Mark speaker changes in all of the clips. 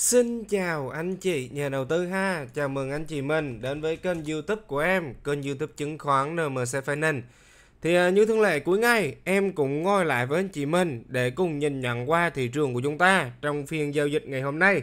Speaker 1: Xin chào anh chị nhà đầu tư ha Chào mừng anh chị mình đến với kênh youtube của em Kênh youtube chứng khoán NMC Finance Thì à, như thường lệ cuối ngày Em cũng ngồi lại với anh chị mình Để cùng nhìn nhận qua thị trường của chúng ta Trong phiên giao dịch ngày hôm nay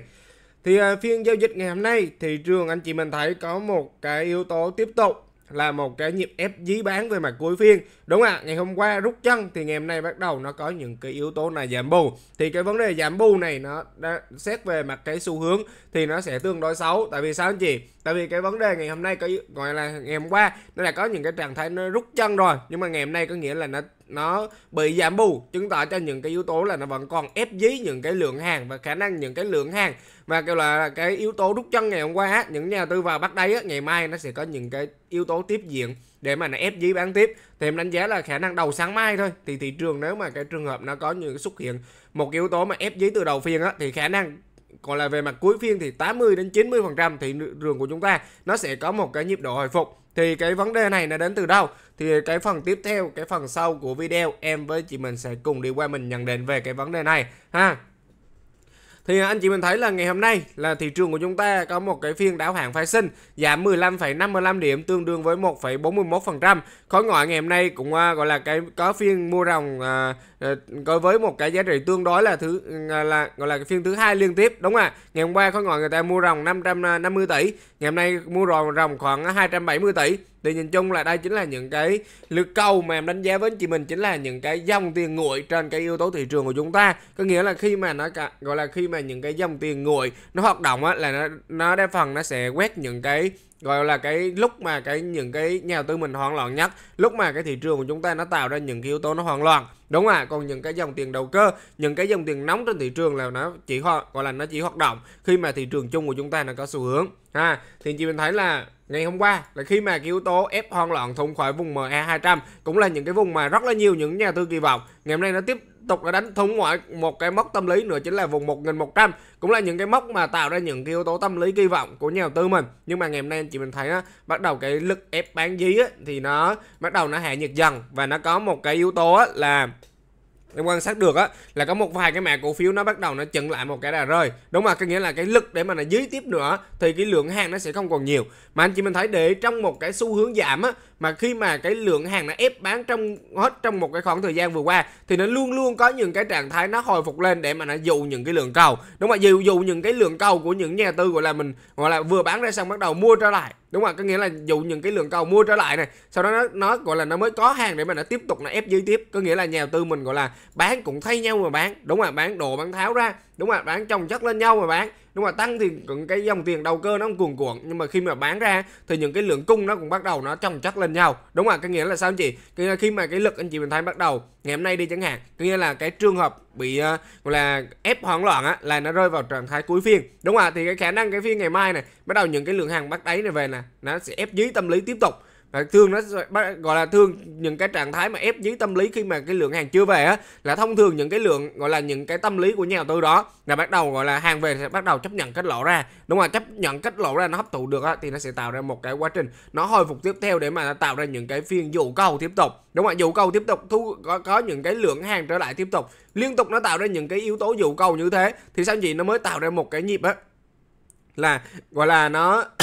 Speaker 1: Thì à, phiên giao dịch ngày hôm nay Thị trường anh chị mình thấy có một cái yếu tố tiếp tục là một cái nhịp ép dí bán về mặt cuối phiên đúng ạ à, ngày hôm qua rút chân thì ngày hôm nay bắt đầu nó có những cái yếu tố là giảm bù thì cái vấn đề giảm bù này nó đã xét về mặt cái xu hướng thì nó sẽ tương đối xấu tại vì sao anh chị tại vì cái vấn đề ngày hôm nay có gọi là ngày hôm qua nó là có những cái trạng thái nó rút chân rồi nhưng mà ngày hôm nay có nghĩa là nó nó bị giảm bù chứng tỏ cho những cái yếu tố là nó vẫn còn ép dí những cái lượng hàng và khả năng những cái lượng hàng và kêu là cái yếu tố đúc chân ngày hôm qua những nhà tư vào bắt đáy ngày mai nó sẽ có những cái yếu tố tiếp diện để mà nó ép dí bán tiếp thì em đánh giá là khả năng đầu sáng mai thôi thì thị trường nếu mà cái trường hợp nó có những xuất hiện một yếu tố mà ép dí từ đầu phiên á thì khả năng còn là về mặt cuối phiên thì 80 đến 90 phần trăm thị trường của chúng ta nó sẽ có một cái nhịp độ hồi phục thì cái vấn đề này nó đến từ đâu thì cái phần tiếp theo cái phần sau của video em với chị mình sẽ cùng đi qua mình nhận định về cái vấn đề này ha thì à, anh chị mình thấy là ngày hôm nay là thị trường của chúng ta có một cái phiên đảo hạn phái sinh giảm 15,55 điểm tương đương với 1,41%. Khối ngoại ngày hôm nay cũng à, gọi là cái có phiên mua ròng à, à, với một cái giá trị tương đối là thứ à, là gọi là cái phiên thứ hai liên tiếp đúng không ạ? Ngày hôm qua khối ngoại người ta mua ròng 550 à, tỷ, ngày hôm nay mua ròng ròng khoảng 270 tỷ thì nhìn chung là đây chính là những cái lượt câu mà em đánh giá với anh chị mình chính là những cái dòng tiền nguội trên cái yếu tố thị trường của chúng ta có nghĩa là khi mà nó cả, gọi là khi mà những cái dòng tiền nguội nó hoạt động á là nó nó đa phần nó sẽ quét những cái gọi là cái lúc mà cái những cái nhà đầu tư mình hoang loạn nhất lúc mà cái thị trường của chúng ta nó tạo ra những cái yếu tố nó hoang loạn đúng không à? còn những cái dòng tiền đầu cơ những cái dòng tiền nóng trên thị trường là nó chỉ gọi là nó chỉ hoạt động khi mà thị trường chung của chúng ta nó có xu hướng ha thì chị mình thấy là ngày hôm qua là khi mà cái yếu tố ép hoang loạn thủng khỏi vùng MA200 e cũng là những cái vùng mà rất là nhiều những nhà tư kỳ vọng ngày hôm nay nó tiếp tục đã đánh thủng ngoại một cái mốc tâm lý nữa chính là vùng 1100 cũng là những cái mốc mà tạo ra những cái yếu tố tâm lý kỳ vọng của nhà đầu tư mình nhưng mà ngày hôm nay anh chị mình thấy á bắt đầu cái lực ép bán dí thì nó bắt đầu nó hạ nhiệt dần và nó có một cái yếu tố là em quan sát được á là có một vài cái mã cổ phiếu nó bắt đầu nó chững lại một cái đà rơi đúng mà có nghĩa là cái lực để mà nó dưới tiếp nữa thì cái lượng hàng nó sẽ không còn nhiều mà anh chị mình thấy để trong một cái xu hướng giảm á mà khi mà cái lượng hàng nó ép bán trong hết trong một cái khoảng thời gian vừa qua thì nó luôn luôn có những cái trạng thái nó hồi phục lên để mà nó dụ những cái lượng cầu đúng không ạ dụ dụ những cái lượng cầu của những nhà tư gọi là mình gọi là vừa bán ra xong bắt đầu mua trở lại đúng không ạ có nghĩa là dụ những cái lượng cầu mua trở lại này sau đó nó, nó gọi là nó mới có hàng để mà nó tiếp tục nó ép dưới tiếp có nghĩa là nhà tư mình gọi là bán cũng thay nhau mà bán đúng không ạ bán đồ bán tháo ra đúng không ạ bán chồng chất lên nhau mà bán nhưng mà tăng thì cái dòng tiền đầu cơ nó cũng cuồn cuộn nhưng mà khi mà bán ra thì những cái lượng cung nó cũng bắt đầu nó chồng chất lên nhau đúng không ạ cái nghĩa là sao anh chị khi mà cái lực anh chị mình thấy bắt đầu ngày hôm nay đi chẳng hạn có nghĩa là cái trường hợp bị ờ, gọi là ép hoảng loạn á là nó rơi vào trạng thái cuối phiên đúng không ạ thì cái khả năng cái phiên ngày mai này bắt đầu những cái lượng hàng bắt đáy này về nè nó sẽ ép dưới tâm lý tiếp tục và thương nó gọi là thương những cái trạng thái mà ép dưới tâm lý khi mà cái lượng hàng chưa về á là thông thường những cái lượng gọi là những cái tâm lý của nhà đầu tư đó là bắt đầu gọi là hàng về sẽ bắt đầu chấp nhận kết lộ ra đúng rồi chấp nhận kết lộ ra nó hấp thụ được á thì nó sẽ tạo ra một cái quá trình nó hồi phục tiếp theo để mà nó tạo ra những cái phiên dụ cầu tiếp tục đúng rồi dụ cầu tiếp tục thu có, có những cái lượng hàng trở lại tiếp tục liên tục nó tạo ra những cái yếu tố dụ cầu như thế thì sao gì nó mới tạo ra một cái nhịp á là gọi là nó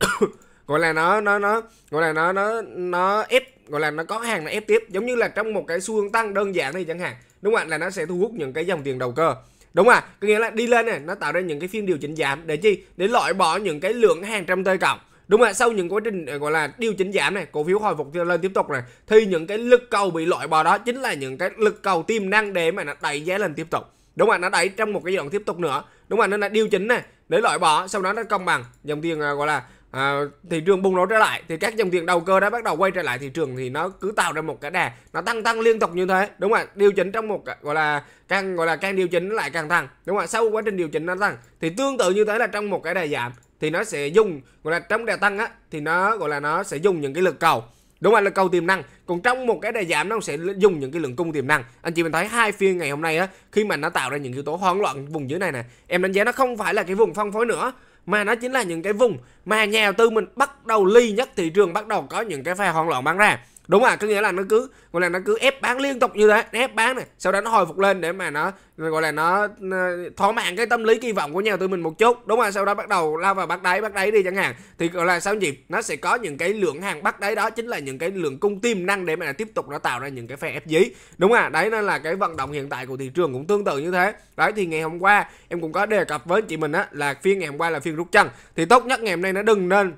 Speaker 1: gọi là nó nó nó gọi là nó nó nó ép gọi là nó có hàng nó ép tiếp giống như là trong một cái xu hướng tăng đơn giản thì chẳng hạn đúng không ạ là nó sẽ thu hút những cái dòng tiền đầu cơ đúng không ạ có nghĩa là đi lên này nó tạo ra những cái phiên điều chỉnh giảm để chi để loại bỏ những cái lượng hàng trăm tơi cộng đúng không ạ sau những quá trình ờ, gọi là điều chỉnh giảm này cổ phiếu hồi phục lên tiếp tục này thì những cái lực cầu bị loại bỏ đó chính là những cái lực cầu tiềm năng để mà nó đẩy giá lên tiếp tục đúng không ạ nó đẩy trong một cái giai đoạn tiếp tục nữa đúng không ạ nên là điều chỉnh này để loại bỏ sau đó nó công bằng dòng tiền ờ, gọi là à, thị trường bùng nổ trở lại thì các dòng tiền đầu cơ đã bắt đầu quay trở lại thị trường thì nó cứ tạo ra một cái đà nó tăng tăng liên tục như thế đúng không ạ điều chỉnh trong một gọi là càng gọi là càng điều chỉnh lại càng tăng đúng không ạ sau quá trình điều chỉnh nó tăng thì tương tự như thế là trong một cái đà giảm thì nó sẽ dùng gọi là trong đà tăng á thì nó gọi là nó sẽ dùng những cái lực cầu đúng không ạ lực cầu tiềm năng còn trong một cái đà giảm nó sẽ dùng những cái lượng cung tiềm năng anh chị mình thấy hai phiên ngày hôm nay á khi mà nó tạo ra những yếu tố hoang loạn vùng dưới này nè em đánh giá nó không phải là cái vùng phân phối nữa mà nó chính là những cái vùng mà nhà đầu tư mình bắt đầu ly nhất thị trường bắt đầu có những cái pha hoang loạn bán ra đúng à có nghĩa là nó cứ gọi là nó cứ ép bán liên tục như thế nó ép bán này sau đó nó hồi phục lên để mà nó gọi là nó, nó thỏa mãn cái tâm lý kỳ vọng của nhà đầu tư mình một chút đúng à sau đó bắt đầu lao vào bắt đáy bắt đáy đi chẳng hạn thì gọi là sao nhịp nó sẽ có những cái lượng hàng bắt đáy đó chính là những cái lượng cung tiềm năng để mà tiếp tục nó tạo ra những cái phe ép dí đúng à đấy nên là cái vận động hiện tại của thị trường cũng tương tự như thế đấy thì ngày hôm qua em cũng có đề cập với chị mình á là phiên ngày hôm qua là phiên rút chân thì tốt nhất ngày hôm nay nó đừng nên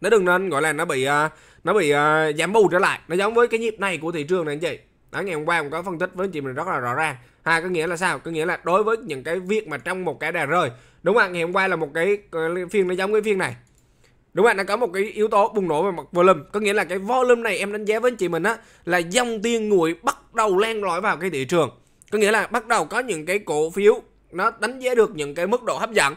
Speaker 1: nó đừng nên gọi là nó bị uh, nó bị uh, giảm bù trở lại nó giống với cái nhịp này của thị trường này anh chị đó ngày hôm qua cũng có phân tích với anh chị mình rất là rõ ràng ha có nghĩa là sao có nghĩa là đối với những cái việc mà trong một cái đà rơi đúng không ngày hôm qua là một cái ờ, phiên nó giống với phiên này đúng không nó có một cái yếu tố bùng nổ về mặt volume có nghĩa là cái volume này em đánh giá với anh chị mình á là dòng tiền nguội bắt đầu lan lõi vào cái thị trường có nghĩa là bắt đầu có những cái cổ phiếu nó đánh giá được những cái mức độ hấp dẫn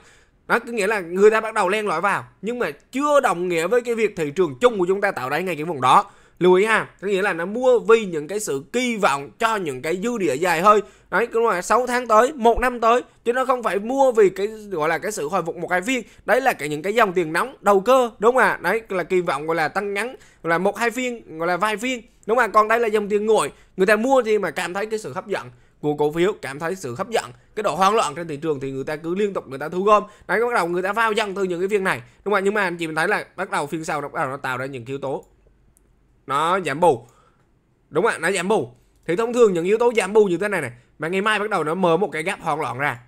Speaker 1: đó có nghĩa là người ta bắt đầu len lỏi vào nhưng mà chưa đồng nghĩa với cái việc thị trường chung của chúng ta tạo đáy ngay cái vùng đó lưu ý ha có nghĩa là nó mua vì những cái sự kỳ vọng cho những cái dư địa dài hơi đấy đúng là 6 tháng tới một năm tới chứ nó không phải mua vì cái gọi là cái sự hồi phục một hai phiên đấy là cái những cái dòng tiền nóng đầu cơ đúng không ạ đấy là kỳ vọng gọi là tăng ngắn gọi là một hai phiên gọi là vài phiên đúng không ạ còn đây là dòng tiền nguội người ta mua thì mà cảm thấy cái sự hấp dẫn của cổ phiếu cảm thấy sự hấp dẫn cái độ hoang loạn trên thị trường thì người ta cứ liên tục người ta thu gom đấy bắt đầu người ta vào dần từ những cái phiên này đúng không ạ nhưng mà anh chị mình thấy là bắt đầu phiên sau nó bắt đầu nó tạo ra những yếu tố nó giảm bù đúng không ạ nó giảm bù thì thông thường những yếu tố giảm bù như thế này này mà ngày mai bắt đầu nó mở một cái gap hoang loạn ra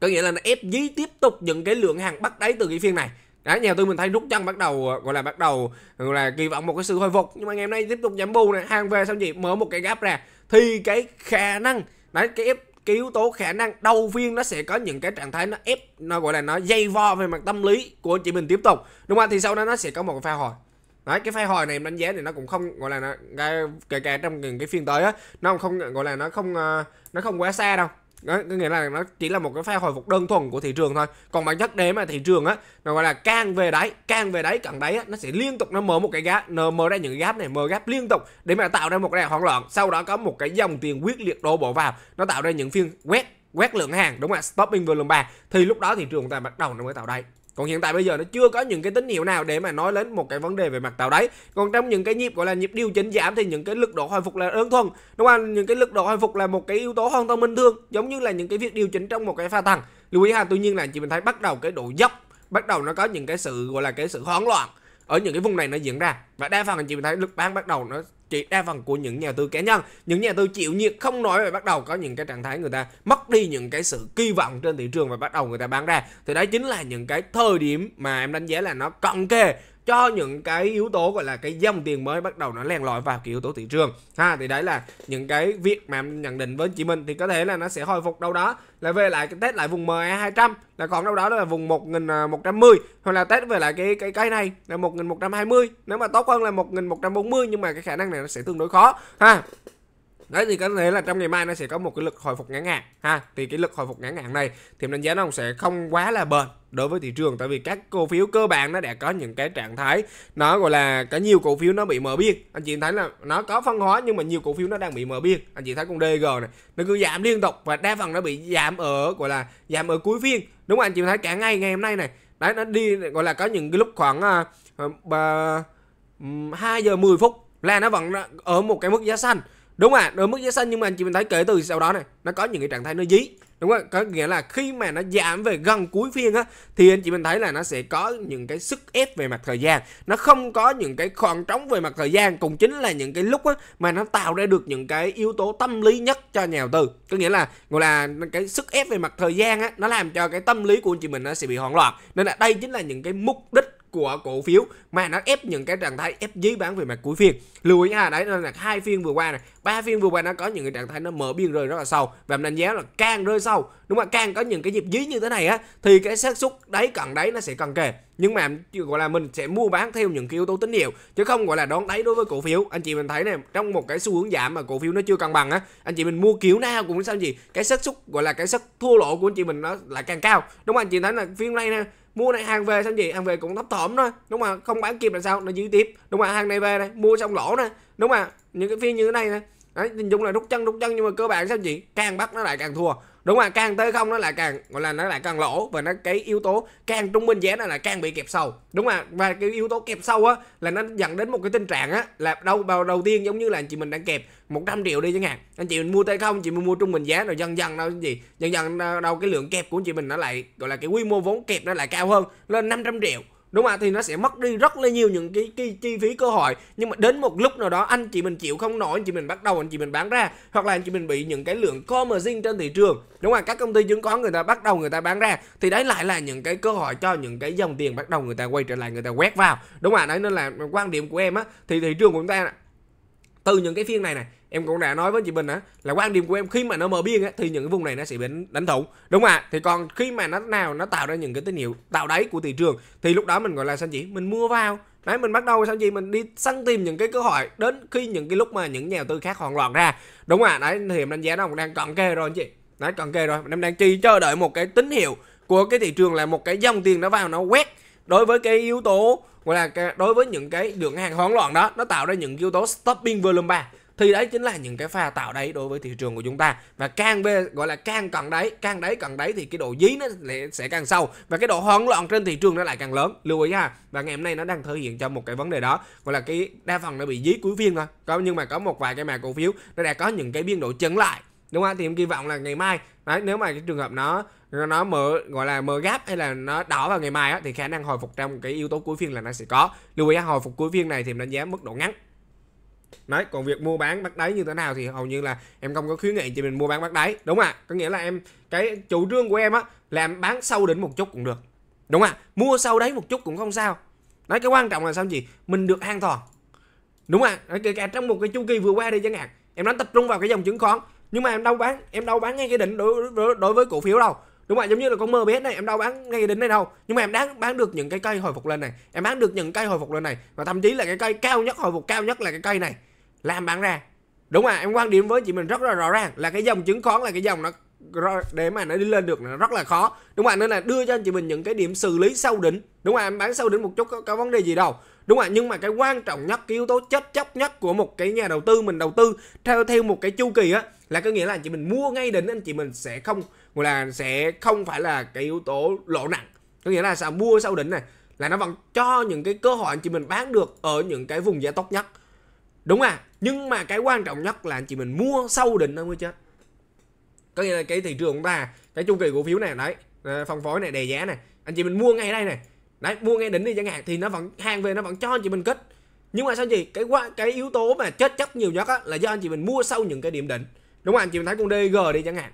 Speaker 1: có nghĩa là nó ép dí tiếp tục những cái lượng hàng bắt đáy từ cái phiên này đấy nhà tôi mình thấy rút chân bắt đầu gọi là bắt đầu gọi là kỳ vọng một cái sự hồi phục nhưng mà ngày hôm nay tiếp tục giảm bù này hàng về xong gì mở một cái gap ra thì cái khả năng đấy cái ép cái yếu tố khả năng đầu viên nó sẽ có những cái trạng thái nó ép nó gọi là nó dây vo về mặt tâm lý của chị mình tiếp tục đúng không thì sau đó nó sẽ có một cái pha hồi Đấy, cái pha hồi này em đánh giá thì nó cũng không gọi là nó kể cả trong những cái phiên tới á nó không gọi là nó không ờ, nó không quá xa đâu đó, có nghĩa là nó chỉ là một cái pha hồi phục đơn thuần của thị trường thôi còn bản chất để mà thị trường á nó gọi là càng về đáy càng về đáy cận đáy á, nó sẽ liên tục nó mở một cái gap nó mở ra những cái gap này mở gap liên tục để mà tạo ra một cái hoảng loạn sau đó có một cái dòng tiền quyết liệt đổ bộ vào nó tạo ra những phiên quét quét lượng hàng đúng không ạ stopping volume 3 thì lúc đó thị trường ta bắt đầu nó mới tạo đáy còn hiện tại bây giờ nó chưa có những cái tín hiệu nào để mà nói đến một cái vấn đề về mặt tạo đáy còn trong những cái nhịp gọi là nhịp điều chỉnh giảm thì những cái lực độ hồi phục là đơn thuần đúng không những cái lực độ hồi phục là một cái yếu tố hoàn toàn bình thường giống như là những cái việc điều chỉnh trong một cái pha tăng lưu ý ha tuy nhiên là chị mình thấy bắt đầu cái độ dốc bắt đầu nó có những cái sự gọi là cái sự hoảng loạn ở những cái vùng này nó diễn ra và đa phần anh chị mình thấy lực bán bắt đầu nó trị đa phần của những nhà tư cá nhân những nhà tư chịu nhiệt không nói và bắt đầu có những cái trạng thái người ta mất đi những cái sự kỳ vọng trên thị trường và bắt đầu người ta bán ra thì đấy chính là những cái thời điểm mà em đánh giá là nó cận kề cho những cái yếu tố gọi là cái dòng tiền mới bắt đầu nó len lỏi vào cái yếu tố thị trường ha thì đấy là những cái việc mà em nhận định với chị mình thì có thể là nó sẽ hồi phục đâu đó là về lại cái test lại vùng ME 200 là còn đâu đó là vùng 1110 à, hoặc là test về lại cái cái cái này là 1120 nếu mà tốt hơn là 1140 nhưng mà cái khả năng này nó sẽ tương đối khó ha đấy thì có thể là trong ngày mai nó sẽ có một cái lực hồi phục ngắn hạn ha thì cái lực hồi phục ngắn hạn này thì đánh giá nó sẽ không quá là bền đối với thị trường tại vì các cổ phiếu cơ bản nó đã có những cái trạng thái nó gọi là có nhiều cổ phiếu nó bị mờ biên anh chị thấy là nó có phân hóa nhưng mà nhiều cổ phiếu nó đang bị mờ biên anh chị thấy con DG này nó cứ giảm liên tục và đa phần nó bị giảm ở gọi là giảm ở cuối phiên đúng không anh chị thấy cả ngày ngày hôm nay này đấy nó đi gọi là có những cái lúc khoảng uh, uh, 2 giờ 10 phút là nó vẫn ở một cái mức giá xanh đúng ạ à, đổi mức giá xanh nhưng mà anh chị mình thấy kể từ sau đó này nó có những cái trạng thái nó dí đúng không có nghĩa là khi mà nó giảm về gần cuối phiên á thì anh chị mình thấy là nó sẽ có những cái sức ép về mặt thời gian nó không có những cái khoảng trống về mặt thời gian cũng chính là những cái lúc á mà nó tạo ra được những cái yếu tố tâm lý nhất cho nhà đầu tư có nghĩa là gọi là cái sức ép về mặt thời gian á nó làm cho cái tâm lý của anh chị mình nó sẽ bị hoảng loạn nên là đây chính là những cái mục đích của cổ phiếu mà nó ép những cái trạng thái ép dí bán về mặt cuối phiên lưu ý ha đấy nên là hai phiên vừa qua này ba phiên vừa qua nó có những cái trạng thái nó mở biên rơi rất là sâu và mình đánh giá là càng rơi sâu đúng không càng có những cái nhịp dí như thế này á thì cái xác suất đáy cận đáy nó sẽ cần kề nhưng mà gọi là mình sẽ mua bán theo những cái yếu tố tín hiệu chứ không gọi là đón đáy đối với cổ phiếu anh chị mình thấy này trong một cái xu hướng giảm mà cổ phiếu nó chưa cân bằng á anh chị mình mua kiểu nào cũng sao gì cái xác suất gọi là cái xác thua lỗ của anh chị mình nó lại càng cao đúng không anh chị thấy là phiên này nè mua lại hàng về xong gì hàng về cũng thấp thỏm thôi đúng mà không bán kịp là sao nó dư tiếp đúng mà hàng này về này mua xong lỗ này đúng mà những cái phiên như thế này này Đấy, nhìn chung là rút chân rút chân nhưng mà cơ bản sao chị càng bắt nó lại càng thua đúng không càng tới không nó lại càng gọi là nó lại càng lỗ và nó cái yếu tố càng trung bình giá nó là càng bị kẹp sâu đúng không và cái yếu tố kẹp sâu á là nó dẫn đến một cái tình trạng á là đầu vào đầu tiên giống như là anh chị mình đang kẹp 100 triệu đi chẳng hạn anh chị mình mua tới không chị mình mua trung bình giá rồi dần dần đâu gì dần dần đâu cái lượng kẹp của anh chị mình nó lại gọi là cái quy mô vốn kẹp nó lại cao hơn lên 500 triệu đúng không ạ thì nó sẽ mất đi rất là nhiều những cái, cái chi phí cơ hội nhưng mà đến một lúc nào đó anh chị mình chịu không nổi anh chị mình bắt đầu anh chị mình bán ra hoặc là anh chị mình bị những cái lượng commerce trên thị trường đúng không ạ các công ty chứng khoán người ta bắt đầu người ta bán ra thì đấy lại là những cái cơ hội cho những cái dòng tiền bắt đầu người ta quay trở lại người ta quét vào đúng không ạ đấy nên là quan điểm của em á thì thị trường của chúng ta từ những cái phiên này này em cũng đã nói với chị bình á là quan điểm của em khi mà nó mở biên á thì những cái vùng này nó sẽ bị đánh thủng đúng không à thì còn khi mà nó nào nó tạo ra những cái tín hiệu tạo đáy của thị trường thì lúc đó mình gọi là sao chị mình mua vào Đấy, mình bắt đầu sao gì mình đi săn tìm những cái cơ hội đến khi những cái lúc mà những nhà đầu tư khác hoàn loạn ra đúng không à đấy thì em đánh giá nó cũng đang cận kê rồi anh chị đấy cận kê rồi em đang chỉ chờ đợi một cái tín hiệu của cái thị trường là một cái dòng tiền nó vào nó quét đối với cái yếu tố gọi là đối với những cái lượng hàng hoảng loạn đó nó tạo ra những yếu tố stopping volume 3 thì đấy chính là những cái pha tạo đáy đối với thị trường của chúng ta và càng về gọi là càng cần đáy càng đáy cần đáy thì cái độ dí nó sẽ càng sâu và cái độ hoang loạn trên thị trường nó lại càng lớn lưu ý ha và ngày hôm nay nó đang thể hiện cho một cái vấn đề đó gọi là cái đa phần nó bị dí cuối phiên thôi có nhưng mà có một vài cái mã cổ phiếu nó đã có những cái biên độ chấn lại đúng không thì em kỳ vọng là ngày mai đấy nếu mà cái trường hợp nó nó mở gọi là mở gap hay là nó đỏ vào ngày mai á, thì khả năng hồi phục trong cái yếu tố cuối phiên là nó sẽ có lưu ý hồi phục cuối phiên này thì mình đánh giá mức độ ngắn đấy còn việc mua bán bắt đáy như thế nào thì hầu như là em không có khuyến nghị cho mình mua bán bắt đáy đúng không ạ có nghĩa là em cái chủ trương của em á làm bán sâu đến một chút cũng được đúng không ạ mua sâu đấy một chút cũng không sao nói cái quan trọng là sao gì mình được an toàn đúng không ạ kể cả trong một cái chu kỳ vừa qua đi chẳng hạn em nói tập trung vào cái dòng chứng khoán nhưng mà em đâu bán em đâu bán ngay cái đỉnh đối, đối, đối với cổ phiếu đâu đúng không ạ giống như là con mơ bé này em đâu bán ngay đến đây đâu nhưng mà em đáng bán được những cái cây hồi phục lên này em bán được những cây hồi phục lên này và thậm chí là cái cây cao nhất hồi phục cao nhất là cái cây này làm bán ra đúng không ạ? em quan điểm với chị mình rất là rõ ràng là cái dòng chứng khoán là cái dòng nó để mà nó đi lên được là rất là khó đúng không ạ nên là đưa cho anh chị mình những cái điểm xử lý sâu đỉnh đúng không ạ em bán sâu đỉnh một chút có, có vấn đề gì đâu đúng không ạ nhưng mà cái quan trọng nhất cái yếu tố chết chóc nhất của một cái nhà đầu tư mình đầu tư theo theo một cái chu kỳ á là có nghĩa là anh chị mình mua ngay đỉnh anh chị mình sẽ không gọi là sẽ không phải là cái yếu tố lỗ nặng có nghĩa là sao mua sau đỉnh này là nó vẫn cho những cái cơ hội anh chị mình bán được ở những cái vùng giá tốt nhất đúng à nhưng mà cái quan trọng nhất là anh chị mình mua sau đỉnh nó mới chết có nghĩa là cái thị trường chúng ta cái chu kỳ cổ phiếu này đấy ờ, phân phối này đề giá này anh chị mình mua ngay đây này đấy mua ngay đỉnh đi chẳng hạn thì nó vẫn hàng về nó vẫn cho anh chị mình kết. nhưng mà sao gì cái qua cái yếu tố mà chết chóc nhiều nhất á, là do anh chị mình mua sau những cái điểm đỉnh đúng không anh chị mình thấy con DG đi chẳng hạn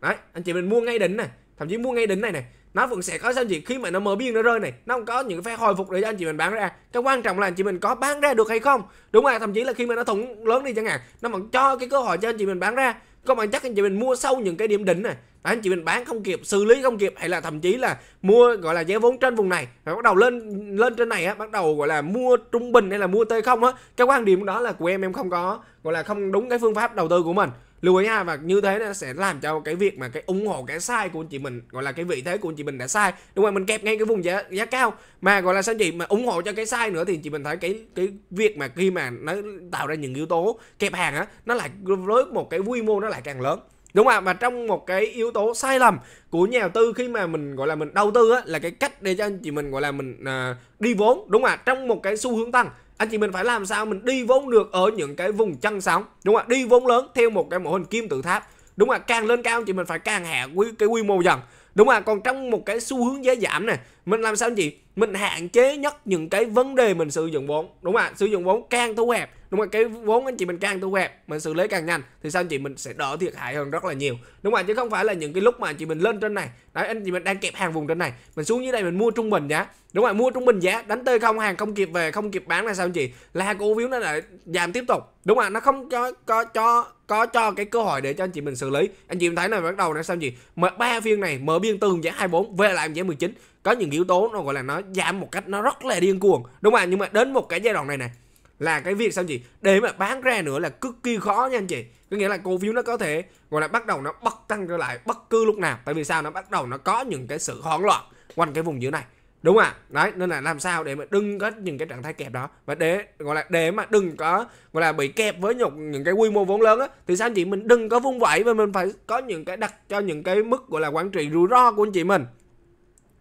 Speaker 1: đấy anh chị mình mua ngay đỉnh này thậm chí mua ngay đỉnh này này nó vẫn sẽ có sao chị khi mà nó mở biên nó rơi này nó không có những cái phe hồi phục để cho anh chị mình bán ra cái quan trọng là anh chị mình có bán ra được hay không đúng rồi thậm chí là khi mà nó thủng lớn đi chẳng hạn nó vẫn cho cái cơ hội cho anh chị mình bán ra có bằng chắc anh chị mình mua sâu những cái điểm đỉnh này Đấy, anh chị mình bán không kịp xử lý không kịp hay là thậm chí là mua gọi là giá vốn trên vùng này rồi bắt đầu lên lên trên này á bắt đầu gọi là mua trung bình hay là mua t không á cái quan điểm đó là của em em không có gọi là không đúng cái phương pháp đầu tư của mình lưu ý ha và như thế nó sẽ làm cho cái việc mà cái ủng hộ cái sai của anh chị mình gọi là cái vị thế của anh chị mình đã sai đúng không mình kẹp ngay cái vùng giá giá cao mà gọi là sao chị mà ủng hộ cho cái sai nữa thì chị mình thấy cái cái việc mà khi mà nó tạo ra những yếu tố kẹp hàng á nó lại với một cái quy mô nó lại càng lớn đúng không ạ mà trong một cái yếu tố sai lầm của nhà đầu tư khi mà mình gọi là mình đầu tư á là cái cách để cho anh chị mình gọi là mình à, đi vốn đúng không ạ trong một cái xu hướng tăng anh chị mình phải làm sao mình đi vốn được ở những cái vùng chân sóng đúng không ạ đi vốn lớn theo một cái mô hình kim tự tháp đúng không ạ càng lên cao anh chị mình phải càng hạ cái quy mô dần đúng không ạ còn trong một cái xu hướng giá giảm này mình làm sao anh chị mình hạn chế nhất những cái vấn đề mình sử dụng vốn đúng không ạ sử dụng vốn càng thu hẹp đúng không cái vốn anh chị mình càng thu hẹp mình xử lý càng nhanh thì sao anh chị mình sẽ đỡ thiệt hại hơn rất là nhiều đúng không ạ chứ không phải là những cái lúc mà anh chị mình lên trên này đấy anh chị mình đang kẹp hàng vùng trên này mình xuống dưới đây mình mua trung bình giá đúng không ạ? mua trung bình giá đánh tơi không hàng không kịp về không kịp bán là sao anh chị là cổ phiếu nó lại giảm tiếp tục đúng không ạ nó không cho có cho có cho cái cơ hội để cho anh chị mình xử lý anh chị mình thấy là bắt đầu là sao anh chị mở ba phiên này mở biên tường giá 24 về lại giá 19 có những yếu tố nó gọi là nó giảm một cách nó rất là điên cuồng đúng không ạ nhưng mà đến một cái giai đoạn này này là cái việc sao chị để mà bán ra nữa là cực kỳ khó nha anh chị có nghĩa là cổ phiếu nó có thể gọi là bắt đầu nó bật tăng trở lại bất cứ lúc nào tại vì sao nó bắt đầu nó có những cái sự hoảng loạn quanh cái vùng dưới này đúng không ạ đấy nên là làm sao để mà đừng có những cái trạng thái kẹp đó và để gọi là để mà đừng có gọi là bị kẹp với nhục những cái quy mô vốn lớn á thì sao anh chị mình đừng có vung vẩy và mình phải có những cái đặt cho những cái mức gọi là quản trị rủi ro của anh chị mình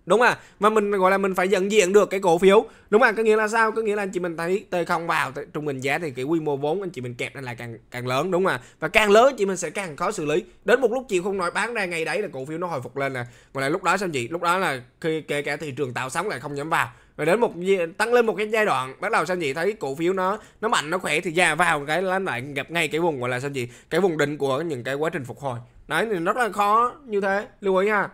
Speaker 1: đúng à mà mình gọi là mình phải nhận diện được cái cổ phiếu đúng không à? ạ? có nghĩa là sao có nghĩa là anh chị mình thấy t không vào trung bình giá thì cái quy mô vốn anh chị mình kẹp lên lại càng càng lớn đúng không ạ? và càng lớn chị mình sẽ càng khó xử lý đến một lúc chị không nói bán ra ngay đấy là cổ phiếu nó hồi phục lên nè gọi là lúc đó sao chị lúc đó là khi kể cả thị trường tạo sóng lại không dám vào và đến một tăng lên một cái giai đoạn bắt đầu sao chị thấy cổ phiếu nó nó mạnh nó khỏe thì ra vào cái là lại gặp ngay cái vùng gọi là sao chị cái vùng đỉnh của những cái quá trình phục hồi đấy thì rất là khó như thế lưu ý ha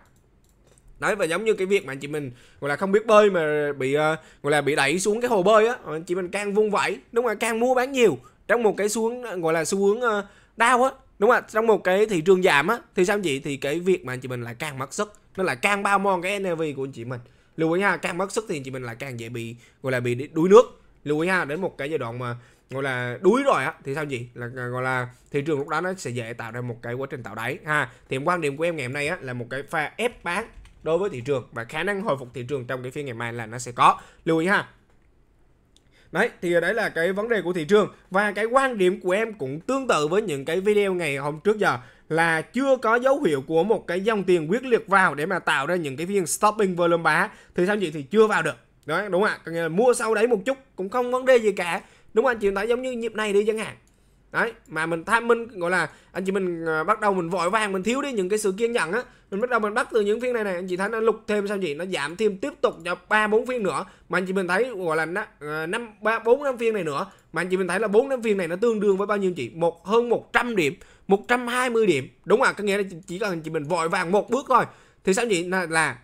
Speaker 1: đấy và giống như cái việc mà chị mình gọi là không biết bơi mà bị uh, gọi là bị đẩy xuống cái hồ bơi á ờ, chị mình càng vung vẩy đúng là càng mua bán nhiều trong một cái xuống ờ, gọi là xu hướng uh, đau á đúng không ạ trong một cái thị trường giảm á thì sao chị thì cái việc mà chị mình lại càng mất sức nó là càng bao mòn cái NAV của chị mình lưu ý nha, càng mất sức thì chị mình lại càng dễ bị gọi là bị đuối nước lưu ý nha, đến một cái giai đoạn mà gọi là đuối rồi á thì sao gì là gọi là thị trường lúc đó nó sẽ dễ tạo ra một cái quá trình tạo đáy ha thì quan điểm của em ngày hôm nay á là một cái pha ép bán đối với thị trường và khả năng hồi phục thị trường trong cái phiên ngày mai là nó sẽ có lưu ý ha Đấy, thì đấy là cái vấn đề của thị trường Và cái quan điểm của em cũng tương tự với những cái video ngày hôm trước giờ Là chưa có dấu hiệu của một cái dòng tiền quyết liệt vào để mà tạo ra những cái viên stopping volume bá Thì sao chị thì chưa vào được Đấy, đúng không ạ, mua sau đấy một chút cũng không vấn đề gì cả Đúng không anh, chị nói giống như nhịp này đi chẳng hạn đấy mà mình tham minh gọi là anh chị mình ờ, bắt đầu mình vội vàng mình thiếu đi những cái sự kiên nhẫn á mình bắt đầu mình bắt từ những phiên này này anh chị thấy nó lục thêm sao gì nó giảm thêm tiếp tục cho ba bốn phiên nữa mà anh chị mình thấy gọi là ờ, năm ba bốn năm phiên này nữa mà anh chị mình thấy là bốn năm phiên này nó tương đương với bao nhiêu chị một hơn 100 điểm 120 điểm đúng không à, có nghĩa là chỉ cần anh chị mình vội vàng một bước thôi thì sao gì là, là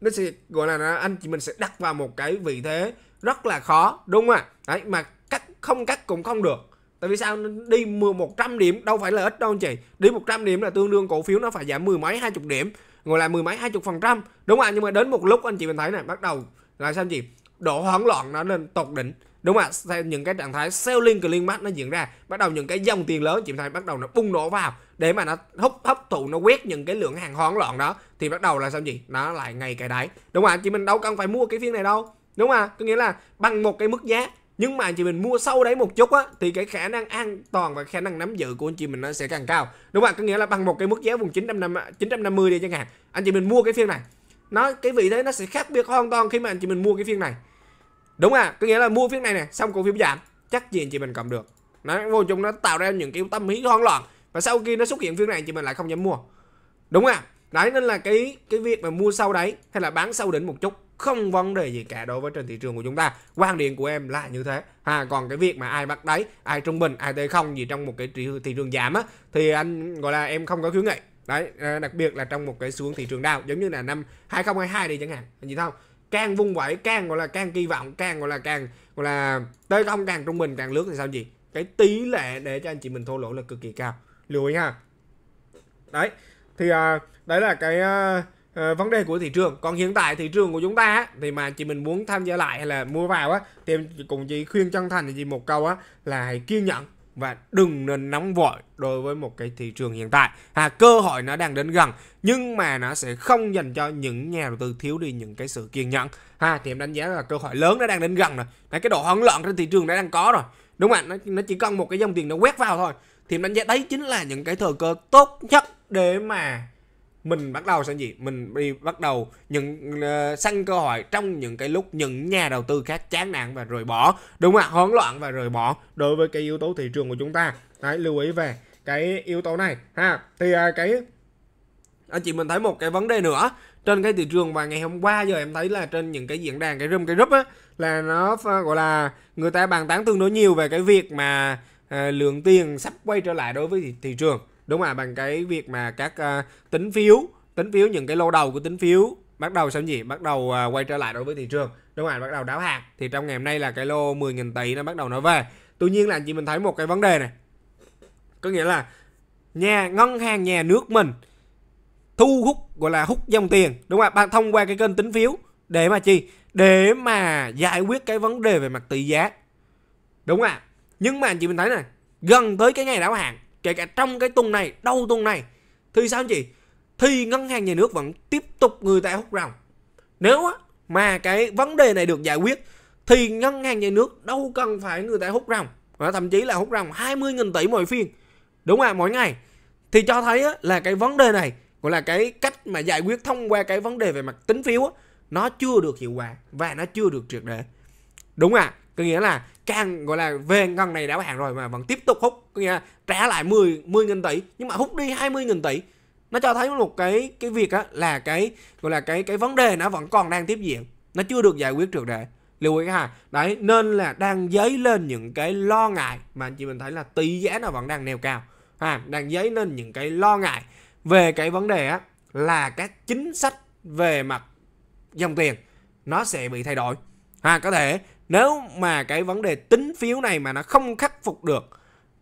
Speaker 1: nó sẽ gọi là anh chị mình sẽ đặt vào một cái vị thế rất là khó đúng không ạ à? đấy mà cắt không cắt cũng không được Tại vì sao đi 100 điểm đâu phải là ít đâu anh chị. Đi 100 điểm là tương đương cổ phiếu nó phải giảm mười mấy hai chục điểm, ngồi lại mười mấy hai chục phần trăm. Đúng không? ạ Nhưng mà đến một lúc anh chị mình thấy này, bắt đầu là sao anh chị? Độ hoảng loạn nó lên tột đỉnh. Đúng không ạ? Những cái trạng thái selling clean nó diễn ra, bắt đầu những cái dòng tiền lớn chị mình thấy bắt đầu nó bung nổ vào để mà nó hút hấp thụ nó quét những cái lượng hàng hoảng loạn đó thì bắt đầu là sao gì? Nó lại ngay cái đáy. Đúng không ạ? Chị mình đâu cần phải mua cái phiên này đâu. Đúng không ạ? Có nghĩa là bằng một cái mức giá nhưng mà anh chị mình mua sau đấy một chút á thì cái khả năng an toàn và khả năng nắm giữ của anh chị mình nó sẽ càng cao đúng không ạ có nghĩa là bằng một cái mức giá vùng 950 950 đi chẳng hạn anh chị mình mua cái phiên này nó cái vị thế nó sẽ khác biệt hoàn toàn khi mà anh chị mình mua cái phiên này đúng ạ có nghĩa là mua phiên này này xong cổ phiếu giảm chắc gì anh chị mình cầm được nó vô chung nó tạo ra những cái tâm lý hoang loạn và sau khi nó xuất hiện phiên này anh chị mình lại không dám mua đúng ạ đấy nên là cái cái việc mà mua sau đấy hay là bán sau đỉnh một chút không vấn đề gì cả đối với trên thị trường của chúng ta quan điểm của em là như thế à còn cái việc mà ai bắt đáy ai trung bình ai t không gì trong một cái thị, thị trường giảm á thì anh gọi là em không có khuyến nghị đấy ờ, đặc biệt là trong một cái xuống thị trường đau giống như là năm 2022 đi chẳng hạn anh chị thấy không càng vung vẩy càng gọi là càng kỳ vọng càng gọi là càng gọi là tới không càng trung bình càng lướt thì sao gì cái tỷ lệ để cho anh chị mình thua lỗ là cực kỳ cao lưu ý ha đấy thì à, đấy là cái à, Ờ, vấn đề của thị trường còn hiện tại thị trường của chúng ta thì mà chị mình muốn tham gia lại hay là mua vào á thì em cùng chị khuyên chân thành thì chị một câu á là hãy kiên nhẫn và đừng nên nóng vội đối với một cái thị trường hiện tại. À, cơ hội nó đang đến gần nhưng mà nó sẽ không dành cho những nhà đầu tư thiếu đi những cái sự kiên nhẫn. À, thì em đánh giá là cơ hội lớn nó đang đến gần rồi. Đấy, cái độ hỗn loạn trên thị trường đã đang có rồi. Đúng không ạ? Nó, nó chỉ cần một cái dòng tiền nó quét vào thôi. Thì em đánh giá đấy chính là những cái thời cơ tốt nhất để mà mình bắt đầu sẽ gì mình đi bắt đầu những uh, săn cơ hội trong những cái lúc những nhà đầu tư khác chán nản và rời bỏ đúng không ạ hỗn loạn và rời bỏ đối với cái yếu tố thị trường của chúng ta hãy lưu ý về cái yếu tố này ha thì uh, cái anh chị mình thấy một cái vấn đề nữa trên cái thị trường và ngày hôm qua giờ em thấy là trên những cái diễn đàn cái room cái group á là nó gọi là người ta bàn tán tương đối nhiều về cái việc mà uh, lượng tiền sắp quay trở lại đối với thị, thị trường đúng không ạ bằng cái việc mà các uh, tính phiếu tính phiếu những cái lô đầu của tính phiếu bắt đầu sao gì bắt đầu uh, quay trở lại đối với thị trường đúng không ạ bắt đầu đáo hàng thì trong ngày hôm nay là cái lô 10.000 tỷ nó bắt đầu nó về tuy nhiên là anh chị mình thấy một cái vấn đề này có nghĩa là nhà ngân hàng nhà nước mình thu hút gọi là hút dòng tiền đúng không ạ thông qua cái kênh tính phiếu để mà chi để mà giải quyết cái vấn đề về mặt tỷ giá đúng không ạ nhưng mà anh chị mình thấy này gần tới cái ngày đáo hạn kể cả trong cái tuần này đầu tuần này thì sao anh chị thì ngân hàng nhà nước vẫn tiếp tục người ta hút ròng nếu mà cái vấn đề này được giải quyết thì ngân hàng nhà nước đâu cần phải người ta hút ròng và thậm chí là hút ròng 20.000 tỷ mỗi phiên đúng không ạ mỗi ngày thì cho thấy là cái vấn đề này gọi là cái cách mà giải quyết thông qua cái vấn đề về mặt tính phiếu nó chưa được hiệu quả và nó chưa được triệt để đúng ạ có nghĩa là càng gọi là về ngân này đã hạn rồi mà vẫn tiếp tục hút nha trả lại 10 10 nghìn tỷ nhưng mà hút đi 20 nghìn tỷ nó cho thấy một cái cái việc á là cái gọi là cái cái vấn đề nó vẫn còn đang tiếp diễn nó chưa được giải quyết được để lưu ý ha đấy nên là đang dấy lên những cái lo ngại mà anh chị mình thấy là tỷ giá nó vẫn đang nêu cao ha đang dấy lên những cái lo ngại về cái vấn đề á là các chính sách về mặt dòng tiền nó sẽ bị thay đổi ha có thể nếu mà cái vấn đề tính phiếu này mà nó không khắc phục được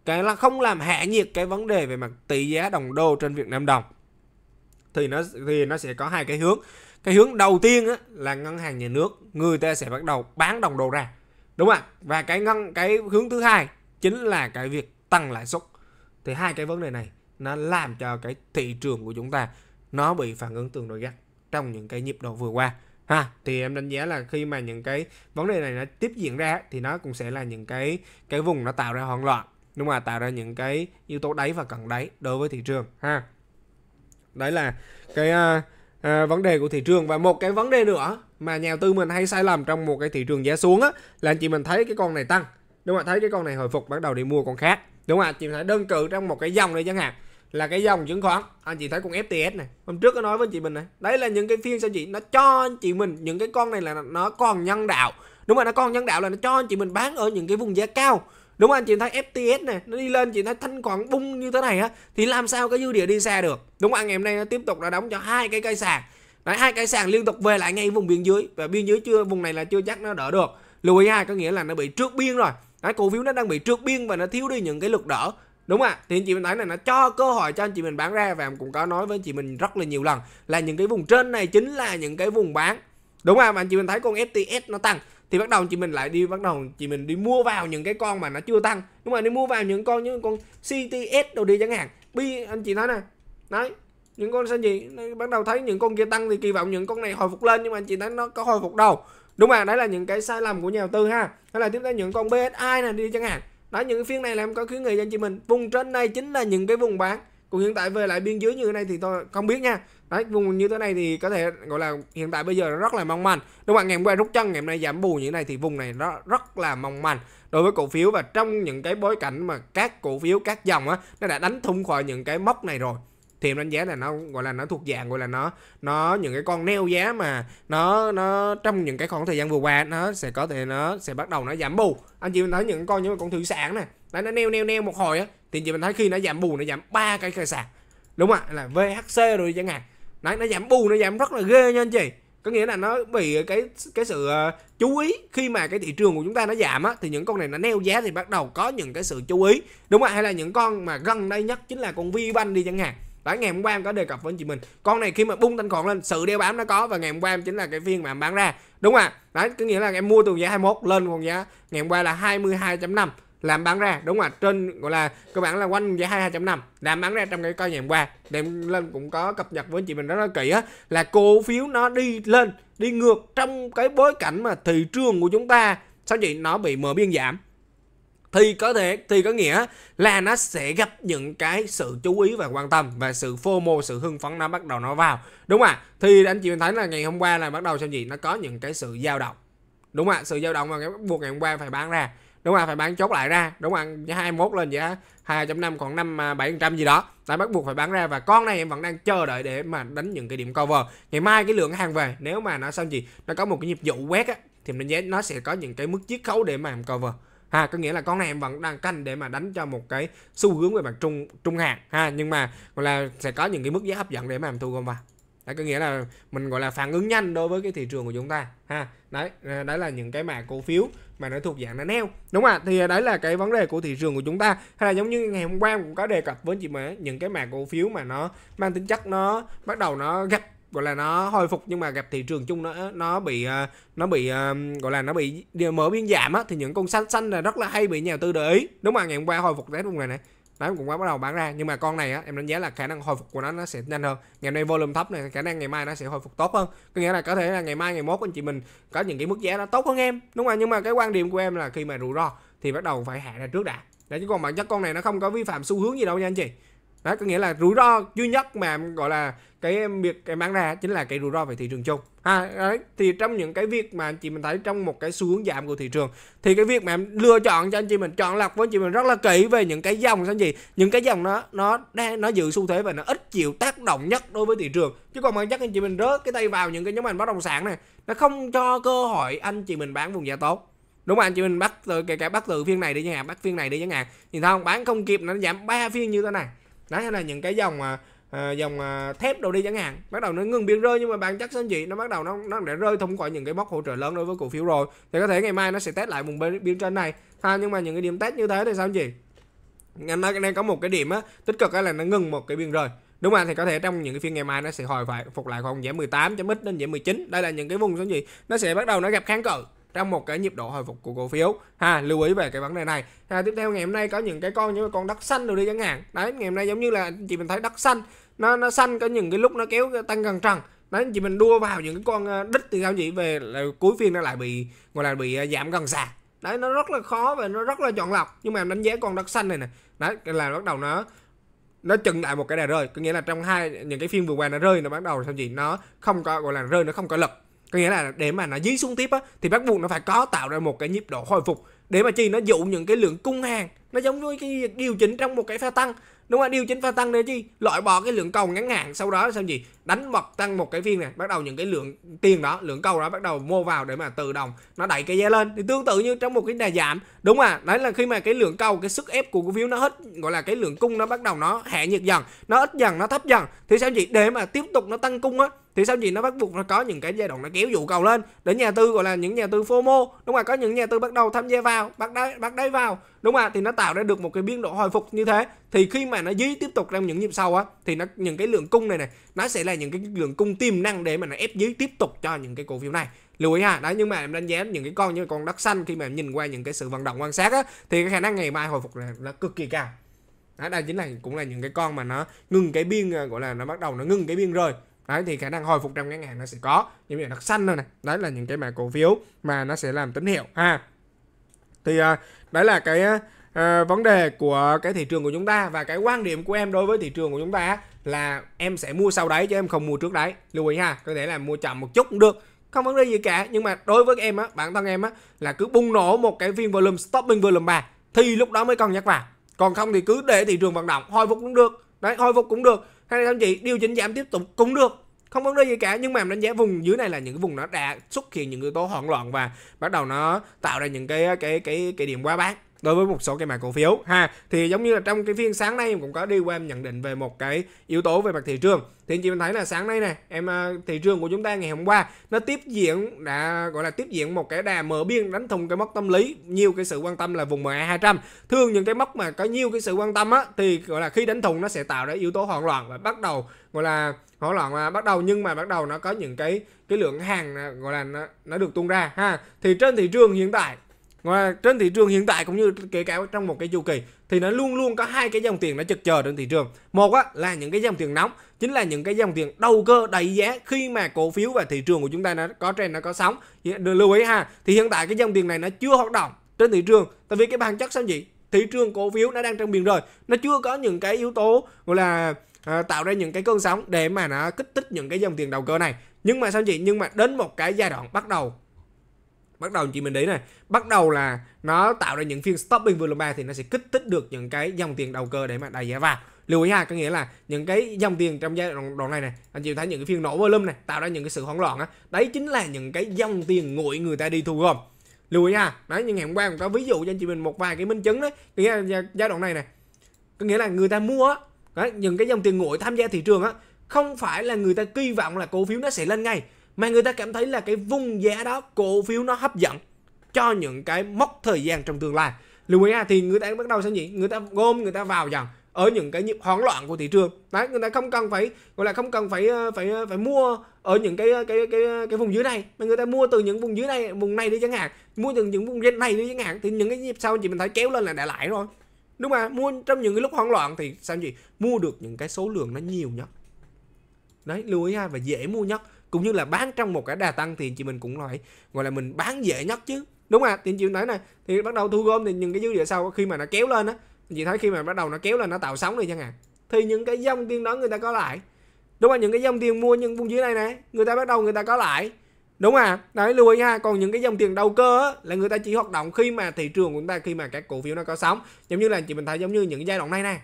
Speaker 1: cái là không làm hạ nhiệt cái vấn đề về mặt tỷ giá đồng đô trên Việt Nam đồng thì nó thì nó sẽ có hai cái hướng cái hướng đầu tiên á, là ngân hàng nhà nước người ta sẽ bắt đầu bán đồng đô ra đúng không ạ và cái ngân cái hướng thứ hai chính là cái việc tăng lãi suất thì hai cái vấn đề này nó làm cho cái thị trường của chúng ta nó bị phản ứng tương đối gắt trong những cái nhịp độ vừa qua ha thì em đánh giá là khi mà những cái vấn đề này nó tiếp diễn ra thì nó cũng sẽ là những cái cái vùng nó tạo ra hoảng loạn đúng mà tạo ra những cái yếu tố đáy và cận đáy đối với thị trường ha đấy là cái uh, uh, vấn đề của thị trường và một cái vấn đề nữa mà nhà đầu tư mình hay sai lầm trong một cái thị trường giá xuống á là anh chị mình thấy cái con này tăng đúng không ạ thấy cái con này hồi phục bắt đầu đi mua con khác đúng không ạ chị mình thấy đơn cử trong một cái dòng này chẳng hạn là cái dòng chứng khoán anh à, chị thấy con FTS này hôm trước có nói với chị mình này đấy là những cái phiên sao chị nó cho anh chị mình những cái con này là nó còn nhân đạo đúng rồi nó còn nhân đạo là nó cho anh chị mình bán ở những cái vùng giá cao đúng không anh chị thấy FTS này nó đi lên chị thấy thanh khoản bung như thế này á thì làm sao cái dư địa đi xa được đúng không anh em nay nó tiếp tục là đóng cho hai cái cây sàn đấy hai cây sàn liên tục về lại ngay vùng biên dưới và biên dưới chưa vùng này là chưa chắc nó đỡ được lưu ý hai có nghĩa là nó bị trước biên rồi đấy, cổ phiếu nó đang bị trước biên và nó thiếu đi những cái lực đỡ Đúng ạ, à, thì anh chị mình thấy này nó cho cơ hội cho anh chị mình bán ra và em cũng có nói với anh chị mình rất là nhiều lần là những cái vùng trên này chính là những cái vùng bán. Đúng không? À, mà anh chị mình thấy con STS nó tăng thì bắt đầu chị mình lại đi bắt đầu chị mình đi mua vào những cái con mà nó chưa tăng. Nhưng mà đi mua vào những con như con CTS đồ đi chẳng hạn. B anh chị nói nè. Đấy, những con xanh gì bắt đầu thấy những con kia tăng thì kỳ vọng những con này hồi phục lên nhưng mà anh chị thấy nó có hồi phục đâu. Đúng mà đấy là những cái sai lầm của nhà đầu tư ha. Hay là tiếp theo những con BSI này đi chẳng hạn đó những cái phiên này là em có khuyến nghị cho anh chị mình vùng trên này chính là những cái vùng bán còn hiện tại về lại biên dưới như thế này thì tôi không biết nha đấy vùng như thế này thì có thể gọi là hiện tại bây giờ nó rất là mong manh đúng không ngày hôm qua rút chân ngày hôm nay giảm bù như thế này thì vùng này nó rất là mong manh đối với cổ phiếu và trong những cái bối cảnh mà các cổ phiếu các dòng á nó đã đánh thủng khỏi những cái mốc này rồi thì em đánh giá là nó gọi là nó thuộc dạng gọi là nó nó những cái con neo giá mà nó nó trong những cái khoảng thời gian vừa qua nó sẽ có thể nó sẽ bắt đầu nó giảm bù anh chị mình thấy những con những con thủy sản này nó nó neo neo neo một hồi á thì chị mình thấy khi nó giảm bù nó giảm ba cái cây sạc đúng không ạ là VHC rồi chẳng hạn đấy nó giảm bù nó giảm rất là ghê nha anh chị có nghĩa là nó bị cái cái sự ờ, chú ý khi mà cái thị trường của chúng ta nó giảm á thì những con này nó neo giá thì bắt đầu có những cái sự chú ý đúng không ạ hay là những con mà gần đây nhất chính là con vi banh đi chẳng hạn Đấy ngày hôm qua em có đề cập với anh chị mình Con này khi mà bung thanh khoản lên sự đeo bám nó có Và ngày hôm qua em chính là cái phiên mà em bán ra Đúng không ạ? Đấy có nghĩa là em mua từ giá 21 lên còn giá Ngày hôm qua là 22.5 làm bán ra đúng không ạ trên gọi là cơ bản là quanh giá 22.5 làm bán ra trong cái coi ngày hôm qua để lên cũng có cập nhật với anh chị mình rất là kỹ á là cổ phiếu nó đi lên đi ngược trong cái bối cảnh mà thị trường của chúng ta sao chị nó bị mở biên giảm thì có thể thì có nghĩa là nó sẽ gặp những cái sự chú ý và quan tâm và sự phô mô sự hưng phấn nó bắt đầu nó vào đúng không ạ thì anh chị mình thấy là ngày hôm qua là bắt đầu sao gì nó có những cái sự dao động đúng không ạ sự dao động mà buộc ngày hôm qua phải bán ra đúng không phải bán chốt lại ra đúng không hai mốt lên giá 2.5 khoảng 5 7 à, trăm gì đó lại bắt buộc phải bán ra và con này em vẫn đang chờ đợi để mà đánh những cái điểm cover ngày mai cái lượng hàng về nếu mà nó sao gì nó có một cái nhịp dụ quét á thì mình giá nó sẽ có những cái mức chiết khấu để mà làm cover ha có nghĩa là con này em vẫn đang canh để mà đánh cho một cái xu hướng về mặt trung trung hạn ha nhưng mà gọi là sẽ có những cái mức giá hấp dẫn để mà em thu gom vào đấy có nghĩa là mình gọi là phản ứng nhanh đối với cái thị trường của chúng ta ha đấy ờ, đấy là những cái mà cổ phiếu mà nó thuộc dạng nó neo đúng không ạ thì ờ, đấy là cái vấn đề của thị trường của chúng ta hay là giống như ngày hôm qua cũng có đề cập với chị mà những cái mã cổ phiếu mà nó mang tính chất nó bắt đầu nó gặp gọi là nó hồi phục nhưng mà gặp thị trường chung nó nó bị ờ, nó bị ờ, gọi là nó bị mở biên giảm á thì những con xanh xanh là rất là hay bị nhà đầu tư để ý đúng mà ngày hôm qua hồi phục đấy luôn này này đấy cũng bắt đầu bán ra nhưng mà con này á em đánh giá là khả năng hồi phục của nó nó sẽ nhanh hơn ngày hôm nay volume thấp này khả năng ngày mai nó sẽ hồi phục tốt hơn có nghĩa là có thể là ngày mai ngày mốt anh chị mình có những cái mức giá nó tốt hơn em đúng không nhưng mà cái quan điểm của em là khi mà rủi ro thì bắt đầu phải hạ ra trước đã để chứ còn bản chất con này nó không có vi phạm xu hướng gì đâu nha anh chị đó có nghĩa là rủi ro duy nhất mà gọi là cái việc cái bán ra chính là cái rủi ro về thị trường chung ha đấy. thì trong những cái việc mà anh chị mình thấy trong một cái xu hướng giảm của thị trường thì cái việc mà em lựa chọn cho anh chị mình chọn lọc với anh chị mình rất là kỹ về những cái dòng sao gì những cái dòng nó nó đang nó giữ xu thế và nó ít chịu tác động nhất đối với thị trường chứ còn mà chắc anh chị mình rớt cái tay vào những cái nhóm ngành bất động sản này nó không cho cơ hội anh chị mình bán vùng giá tốt đúng không anh chị mình bắt từ kể cả bắt từ phiên này đi chẳng hạn bắt phiên này đi chẳng hạn thì sao không bán không kịp nó giảm ba phiên như thế này đấy hay là những cái dòng mà À, dòng à, thép đâu đi chẳng hạn bắt đầu nó ngừng biên rơi nhưng mà bản chất sớm gì nó bắt đầu nó nó đã rơi thông qua những cái mốc hỗ trợ lớn đối với cổ phiếu rồi thì có thể ngày mai nó sẽ test lại vùng biên, biên trên này ha nhưng mà những cái điểm test như thế thì sao gì ngày mai đang có một cái điểm á, tích cực là nó ngừng một cái biên rơi đúng không thì có thể trong những cái phiên ngày mai nó sẽ hồi phải phục lại khoảng giảm 18 chấm x đến giảm 19 đây là những cái vùng sớm gì nó sẽ bắt đầu nó gặp kháng cự trong một cái nhịp độ hồi phục của cổ phiếu ha lưu ý về cái vấn đề này ha tiếp theo ngày hôm nay có những cái con như con đất xanh rồi đi chẳng hạn đấy ngày hôm nay giống như là chị mình thấy đất xanh nó nó xanh có những cái lúc nó kéo tăng gần trần đấy chị mình đua vào những cái con ờ, đích thì sao chị về là cuối phiên nó lại bị gọi là bị ờ, giảm gần sạc đấy nó rất là khó và nó rất là chọn lọc nhưng mà em đánh giá con đất xanh này nè đấy là bắt đầu nó nó chừng lại một cái đà rơi có nghĩa là trong hai những cái phiên vừa qua nó rơi nó bắt đầu sao chị nó không có gọi là rơi nó không có lực có nghĩa là để mà nó dí xuống tiếp á thì bắt buộc nó phải có tạo ra một cái nhịp độ hồi phục để mà chi nó dụ những cái lượng cung hàng nó giống như cái điều chỉnh trong một cái pha tăng đúng không điều chỉnh pha tăng để chi loại bỏ cái lượng cầu ngắn hạn sau đó sao gì đánh bật tăng một cái phiên này bắt đầu những cái lượng tiền đó lượng cầu đó bắt đầu mua vào để mà tự động nó đẩy cái giá lên thì tương tự như trong một cái đà giảm đúng à đấy là khi mà cái lượng cầu cái sức ép của cổ phiếu nó hết gọi là cái lượng cung nó bắt đầu nó hạ nhiệt dần nó ít dần nó thấp dần thì sao gì để mà tiếp tục nó tăng cung á thì sao gì nó bắt buộc nó có những cái giai đoạn nó kéo dụ cầu lên để nhà tư gọi là những nhà tư FOMO đúng không ạ có những nhà tư bắt đầu tham gia vào bắt đáy bắt đáy vào đúng không ạ thì nó tạo ra được một cái biên độ hồi phục như thế thì khi mà nó dí tiếp tục trong những nhịp sau á thì nó những cái lượng cung này này nó sẽ là những cái lượng cung tiềm năng để mà nó ép dưới tiếp tục cho những cái cổ phiếu này lưu ý ha đấy nhưng mà em đánh giá những cái con như con đất xanh khi mà em nhìn qua những cái sự vận động quan sát á thì cái khả năng ngày mai hồi phục là, là cực kỳ cao đó, đây chính là cũng là những cái con mà nó ngừng cái biên à, gọi là nó bắt đầu nó ngừng cái biên rồi đấy thì khả năng hồi phục trong ngắn hạn nó sẽ có những cái đặc xanh thôi này đấy là những cái mã cổ phiếu mà nó sẽ làm tín hiệu ha thì à, đấy là cái à, vấn đề của cái thị trường của chúng ta và cái quan điểm của em đối với thị trường của chúng ta là em sẽ mua sau đấy chứ em không mua trước đấy lưu ý ha có thể là mua chậm một chút cũng được không vấn đề gì cả nhưng mà đối với em á bản thân em á là cứ bung nổ một cái phiên volume stopping volume 3 thì lúc đó mới cần nhắc vào còn không thì cứ để thị trường vận động hồi phục cũng được đấy hồi phục cũng được Hàng này làm gì? Điều chỉnh giảm tiếp tục cũng được không vấn đề gì cả nhưng mà em đánh giá vùng dưới này là những cái vùng nó đã xuất hiện những yếu tố hoảng loạn và bắt đầu nó tạo ra những cái cái cái cái điểm quá bán đối với một số cái mã cổ phiếu ha thì giống như là trong cái phiên sáng nay em cũng có đi qua em nhận định về một cái yếu tố về mặt thị trường thì anh chị mình thấy là sáng nay nè em à, thị trường của chúng ta ngày hôm qua nó tiếp diễn đã gọi là tiếp diễn một cái đà mở biên đánh thùng cái mốc tâm lý nhiều cái sự quan tâm là vùng MA 200 thường những cái mốc mà có nhiều cái sự quan tâm á thì gọi là khi đánh thùng nó sẽ tạo ra yếu tố hoảng loạn và bắt đầu gọi là hoảng loạn là bắt đầu nhưng mà bắt đầu nó có những cái cái lượng hàng à, gọi là nó, nó được tung ra ha thì trên thị trường hiện tại ngoài trên thị trường hiện tại cũng như kể cả trong một cái chu kỳ thì nó luôn luôn có hai cái dòng tiền nó chật chờ trên thị trường một á, là những cái dòng tiền nóng chính là những cái dòng tiền đầu cơ đẩy giá khi mà cổ phiếu và thị trường của chúng ta nó có trend nó có sóng dạ, đừng lưu ý ha thì hiện tại cái dòng tiền này nó chưa hoạt động trên thị trường tại vì cái bản chất sao vậy thị trường cổ phiếu nó đang trong biển rồi nó chưa có những cái yếu tố gọi là à, tạo ra những cái cơn sóng để mà nó kích thích những cái dòng tiền đầu cơ này nhưng mà sao chị nhưng mà đến một cái giai đoạn bắt đầu bắt đầu chị mình đấy này bắt đầu là nó tạo ra những phiên stopping volume 3 thì nó sẽ kích thích được những cái dòng tiền đầu cơ để mà đẩy giá vào lưu ý ha có nghĩa là những cái dòng tiền trong giai đoạn, đoạn này này anh chị thấy những cái phiên nổ volume này tạo ra những cái sự hoảng loạn á đấy chính là những cái dòng tiền nguội người ta đi thu gom lưu ý ha đấy nhưng ngày hôm qua cũng có ví dụ cho anh chị mình một vài cái minh chứng đấy có nghĩa là giai đoạn này này có nghĩa là người ta mua đấy, những cái dòng tiền nguội tham gia thị trường á không phải là người ta kỳ vọng là cổ phiếu nó sẽ lên ngay mà người ta cảm thấy là cái vùng giá đó cổ phiếu nó hấp dẫn cho những cái mốc thời gian trong tương lai lưu ý ha thì người ta bắt đầu sẽ gì người ta gom người ta vào dần ở những cái nhịp hoảng loạn của thị trường đấy người ta không cần phải gọi là không cần phải ờ, phải ờ, phải mua ở những cái cái cái cái vùng dưới này mà người ta mua từ những vùng dưới này vùng này đi chẳng hạn mua từ những vùng này đi chẳng hạn thì những cái nhịp sau chị mình thấy kéo lên là đã lại rồi đúng mà mua trong những cái lúc hoảng loạn thì sao gì mua được những cái số lượng nó nhiều nhất đấy lưu ý ha và dễ mua nhất cũng như là bán trong một cái đà tăng thì chị mình cũng phải gọi là mình bán dễ nhất chứ đúng không ạ? thì chị thấy này thì bắt đầu thu gom thì những cái dư địa sau khi mà nó kéo lên á chị thấy khi mà bắt đầu nó kéo lên nó tạo sóng này chẳng hạn thì những cái dòng tiền đó người ta có lại đúng không những cái dòng tiền mua những vùng dưới này này người ta bắt đầu người ta có lại đúng à đấy lưu ý ha còn những cái dòng tiền đầu cơ á, là người ta chỉ hoạt động khi mà thị trường của chúng ta khi mà các cổ phiếu nó có sóng giống như là chị mình thấy giống như những giai đoạn này này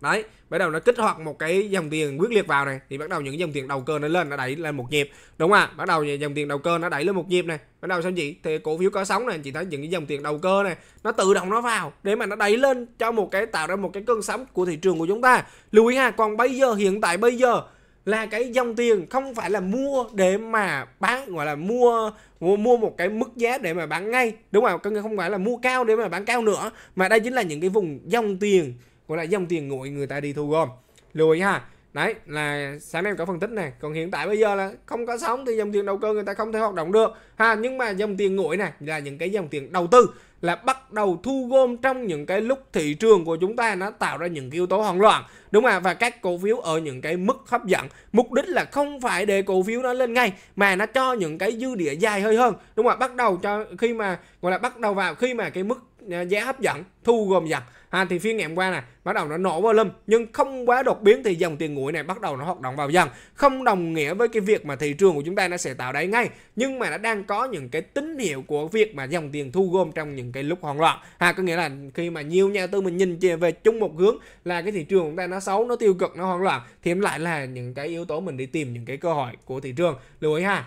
Speaker 1: đấy bắt đầu nó kích hoạt một cái dòng tiền quyết liệt vào này thì bắt đầu những dòng tiền đầu cơ nó lên nó đẩy lên một nhịp đúng không ạ bắt đầu dòng tiền đầu cơ nó đẩy lên một nhịp này bắt đầu sao chị thì cổ phiếu có sóng này chị thấy những cái dòng tiền đầu cơ này nó tự động nó vào để mà nó đẩy lên cho một cái tạo ra một cái cơn sóng của thị trường của chúng ta lưu ý ha còn bây giờ hiện tại bây giờ là cái dòng tiền không phải là mua để mà bán gọi là mua mua, mua một cái mức giá để mà bán ngay đúng không không phải là mua cao để mà bán cao nữa mà đây chính là những cái vùng dòng tiền gọi là dòng tiền nguội người ta đi thu gom lưu ý ha đấy là sáng nay em có phân tích này còn hiện tại bây giờ là không có sóng thì dòng tiền đầu cơ người ta không thể hoạt động được ha nhưng mà dòng tiền nguội này là những cái dòng tiền đầu tư là bắt đầu thu gom trong những cái lúc thị trường của chúng ta nó tạo ra những yếu tố hoảng loạn đúng không và các cổ phiếu ở những cái mức hấp dẫn mục đích là không phải để cổ phiếu nó lên ngay mà nó cho những cái dư địa dài hơi hơn đúng không ạ bắt đầu cho khi mà gọi là bắt đầu vào khi mà cái mức à, giá hấp dẫn thu gom dần ha à, thì phiên ngày hôm qua này bắt đầu nó nổ volume nhưng không quá đột biến thì dòng tiền nguội này bắt đầu nó hoạt động vào dần không đồng nghĩa với cái việc mà thị trường của chúng ta nó sẽ tạo đáy ngay nhưng mà nó đang có những cái tín hiệu của việc mà dòng tiền thu gom trong những cái lúc hoảng loạn ha à, có nghĩa là khi mà nhiều nhà tư mình nhìn về chung một hướng là cái thị trường chúng ta nó xấu nó tiêu cực nó hoảng loạn thì em lại là những cái yếu tố mình đi tìm những cái cơ hội của thị trường lưu ý ha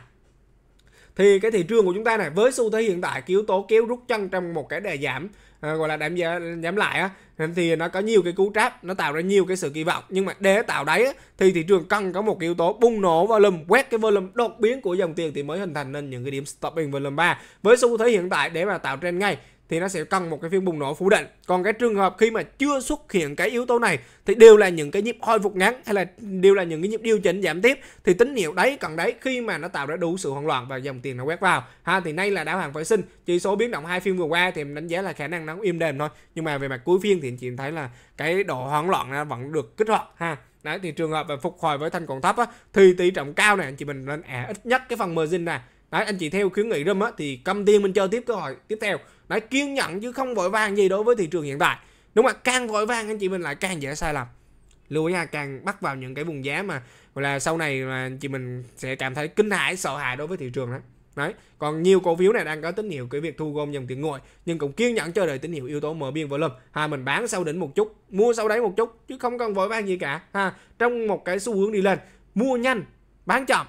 Speaker 1: thì cái thị trường của chúng ta này với xu thế hiện tại cái yếu tố kéo rút chân trong một cái đà giảm Ờ, gọi là đảm giảm lại á thì nó có nhiều cái cú tráp, nó tạo ra nhiều cái sự kỳ vọng nhưng mà để tạo đáy thì thị trường cần có một yếu tố bùng nổ volume quét cái volume đột biến của dòng tiền thì mới hình thành nên những cái điểm stopping volume 3 với xu thế hiện tại để mà tạo trend ngay thì nó sẽ cần một cái phiên bùng nổ phủ định còn cái trường hợp khi mà chưa xuất hiện cái yếu tố này thì đều là những cái nhịp hồi phục ngắn hay là đều là những cái nhịp điều chỉnh giảm tiếp thì tín hiệu đấy cần đấy khi mà nó tạo ra đủ sự hoảng loạn và dòng tiền nó quét vào ha thì nay là đáo hàng phái sinh chỉ số biến động hai phiên vừa qua thì đánh giá là khả năng nó im đềm thôi nhưng mà về mặt cuối phiên thì anh chị thấy là cái độ hoảng loạn vẫn được kích hoạt ha đấy thì trường hợp mà phục hồi với thanh còn thấp á, thì tỷ trọng cao này anh chị mình nên ẻ e ít nhất cái phần margin này đấy anh chị theo khuyến nghị râm á thì cầm tiền mình chơi tiếp cơ hội tiếp theo đấy kiên nhẫn chứ không vội vàng gì đối với thị trường hiện tại đúng không ạ càng vội vàng anh chị mình lại càng dễ sai lầm lưu ý ha càng bắt vào những cái vùng giá mà gọi là sau này là anh chị mình sẽ cảm thấy kinh hãi sợ hãi đối với thị trường đấy đấy còn nhiều cổ phiếu này đang có tín hiệu cái việc thu gom dòng tiền ngồi nhưng cũng kiên nhẫn chờ đợi tín hiệu yếu tố mở biên volume ha mình bán sau đỉnh một chút mua sau đáy một chút chứ không cần vội vàng gì cả ha trong một cái xu hướng đi lên mua nhanh bán chậm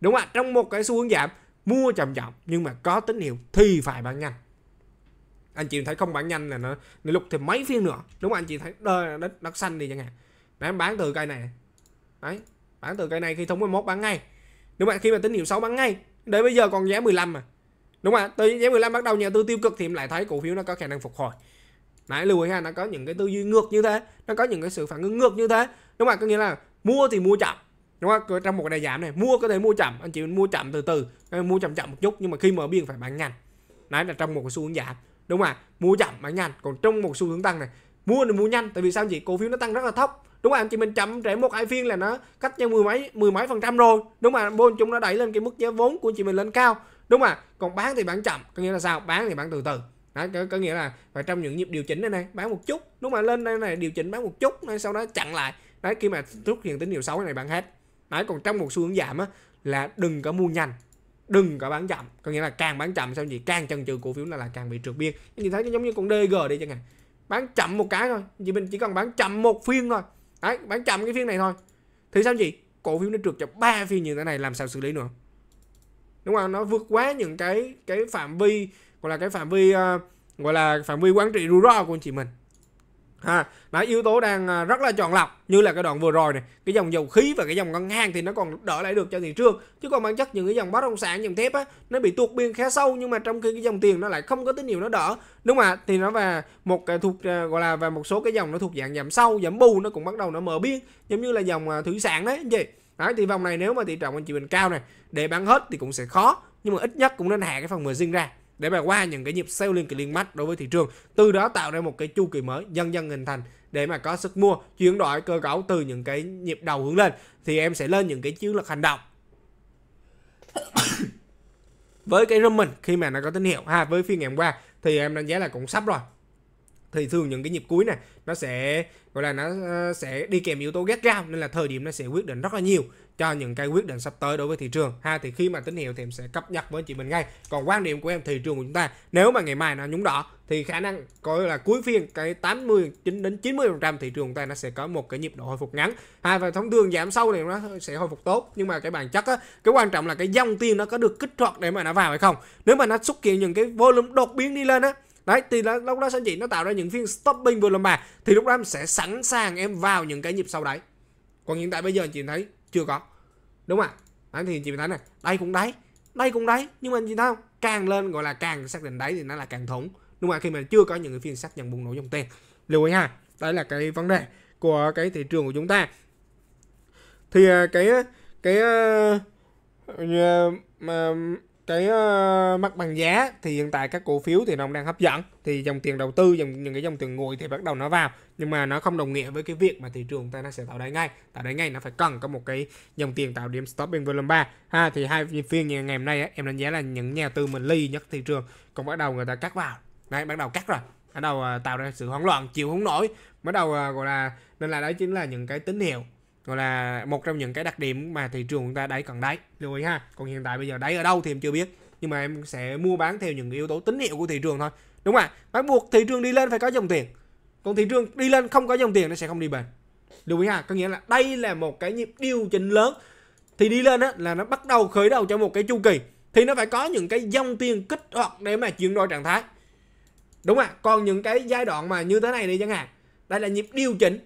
Speaker 1: đúng không ạ trong một cái xu hướng giảm mua chậm chậm nhưng mà có tín hiệu thì phải bán nhanh anh chị thấy không bán nhanh là nó, nó lục thêm mấy phiên nữa đúng không anh chị thấy đất, đất, đất xanh đi chẳng hạn để em bán từ cây này đấy bán từ cây này khi thống 11 bán ngay đúng không khi mà tín hiệu xấu bán ngay để bây giờ còn giá 15 mà đúng không ạ từ giá 15 bắt đầu nhà tư tiêu cực thì em lại thấy cổ phiếu nó có khả năng phục hồi nãy lưu ý ha nó có những cái tư duy ngược như thế nó có những cái sự phản ứng ngược như thế đúng không ạ có nghĩa là mua thì mua chậm đúng không trong một cái đà giảm này mua có thể mua chậm anh chị mua chậm từ từ mua chậm chậm một chút nhưng mà khi mở biên phải bán nhanh đấy là trong một cái xu hướng giảm đúng không ạ mua chậm bán nhanh còn trong một xu hướng tăng này mua thì mua nhanh tại vì sao chị cổ phiếu nó tăng rất là thấp đúng không anh chị mình chậm trễ một hai phiên là nó cách nhau mười mấy mười mấy phần trăm rồi đúng không bôn chúng nó đẩy lên cái mức giá vốn của chị mình lên cao đúng không ạ còn bán thì bán chậm có nghĩa là sao bán thì bán từ từ đấy có, có nghĩa là và trong những nhịp điều chỉnh này này bán một chút đúng mà lên đây này điều chỉnh bán một chút sau đó chặn lại đấy khi mà xuất hiện tín hiệu xấu này bán hết đấy còn trong một xu hướng giảm á là đừng có mua nhanh đừng có bán chậm có nghĩa là càng bán chậm sao gì càng chần chừ cổ phiếu là là càng bị trượt biên anh chị thấy nó giống như con DG đi chẳng hạn bán chậm một cái thôi chị mình chỉ cần bán chậm một phiên thôi đấy bán chậm cái phiên này thôi thì sao gì cổ phiếu nó trượt cho ba phiên như thế này làm sao xử lý nữa đúng không nó vượt quá những cái cái phạm vi gọi là cái phạm vi uh, gọi là phạm vi quản trị rủi ro của anh chị mình ha đó yếu tố đang à, rất là chọn lọc như là cái đoạn vừa rồi này cái dòng dầu khí và cái dòng ngân hàng thì nó còn đỡ lại được cho thị trường chứ còn bản chất những cái dòng bất động sản dòng thép á nó bị tuột biên khá sâu nhưng mà trong khi cái dòng tiền nó lại không có tín hiệu nó đỡ đúng mà thì nó và một cái thuộc à, gọi là và một số cái dòng nó thuộc dạng giảm sâu giảm bù nó cũng bắt đầu nó mở biên giống như là dòng à, thủy sản đấy anh chị đấy thì vòng này nếu mà thị trọng anh chị bình cao này để bán hết thì cũng sẽ khó nhưng mà ít nhất cũng nên hạ cái phần margin ra để mà qua những cái nhịp sell liên kỳ liên mắt đối với thị trường từ đó tạo ra một cái chu kỳ mới dần dần hình thành để mà có sức mua chuyển đổi cơ cấu từ những cái nhịp đầu hướng lên thì em sẽ lên những cái chiến lược hành động với cái rung khi mà nó có tín hiệu ha với phiên ngày hôm qua thì em đánh giá là cũng sắp rồi thì thường những cái nhịp cuối này nó sẽ gọi là nó ờ, sẽ đi kèm yếu tố gắt gao nên là thời điểm nó sẽ quyết định rất là nhiều cho những cái quyết định sắp tới đối với thị trường ha thì khi mà tín hiệu thì em sẽ cập nhật với chị mình ngay còn quan điểm của em thị trường của chúng ta nếu mà ngày mai nó nhúng đỏ thì khả năng coi là cuối phiên cái 80 9 đến 90 phần trăm thị trường chúng ta nó sẽ có một cái nhịp độ hồi phục ngắn hai và thông thường giảm sâu thì nó sẽ hồi phục tốt nhưng mà cái bản chất á, cái quan trọng là cái dòng tiền nó có được kích hoạt để mà nó vào hay không nếu mà nó xuất hiện những cái volume đột biến đi lên á đấy thì là, lúc đó anh chị nó tạo ra những phiên stopping vừa làm bà thì lúc đó em sẽ sẵn sàng em vào những cái nhịp sau đấy còn hiện tại bây giờ chị thấy chưa có đúng không ạ thì chị thấy này đây cũng đáy đây cũng đáy nhưng mà chị thấy không càng lên gọi là càng xác định đáy thì nó là càng thủng đúng không ạ khi mà chưa có những cái phiên xác nhận bùng nổ dòng tiền lưu ý ha đây là cái vấn đề của cái thị trường của chúng ta thì à, cái cái à, à, mà cái uh, mặt bằng giá thì hiện tại các cổ phiếu thì nó đang hấp dẫn thì dòng tiền đầu tư dòng những cái dòng tiền ngồi thì bắt đầu nó vào nhưng mà nó không đồng nghĩa với cái việc mà thị trường ta nó sẽ tạo đáy ngay tạo đáy ngay nó phải cần có một cái dòng tiền tạo điểm stop volume 3 ha thì hai phiên ngày hôm nay á, em đánh giá là những nhà tư mình ly nhất thị trường còn bắt đầu người ta cắt vào đấy bắt đầu cắt rồi bắt đầu ờ, tạo ra sự hoảng loạn chịu không nổi bắt đầu ờ, gọi là nên là đấy chính là những cái tín hiệu gọi là một trong những cái đặc điểm mà thị trường chúng ta đáy cần đáy lưu ý ha còn hiện tại bây giờ đáy ở đâu thì em chưa biết nhưng mà em sẽ mua bán theo những yếu tố tín hiệu của thị trường thôi đúng không ạ bắt buộc thị trường đi lên phải có dòng tiền còn thị trường đi lên không có dòng tiền nó sẽ không đi bền lưu ý ha có nghĩa là đây là một cái nhịp điều chỉnh lớn thì đi lên á là nó bắt đầu khởi đầu cho một cái chu kỳ thì nó phải có những cái dòng tiền kích hoạt để mà chuyển đổi trạng thái đúng không ạ còn những cái giai đoạn mà như thế này đi chẳng hạn đây là nhịp điều chỉnh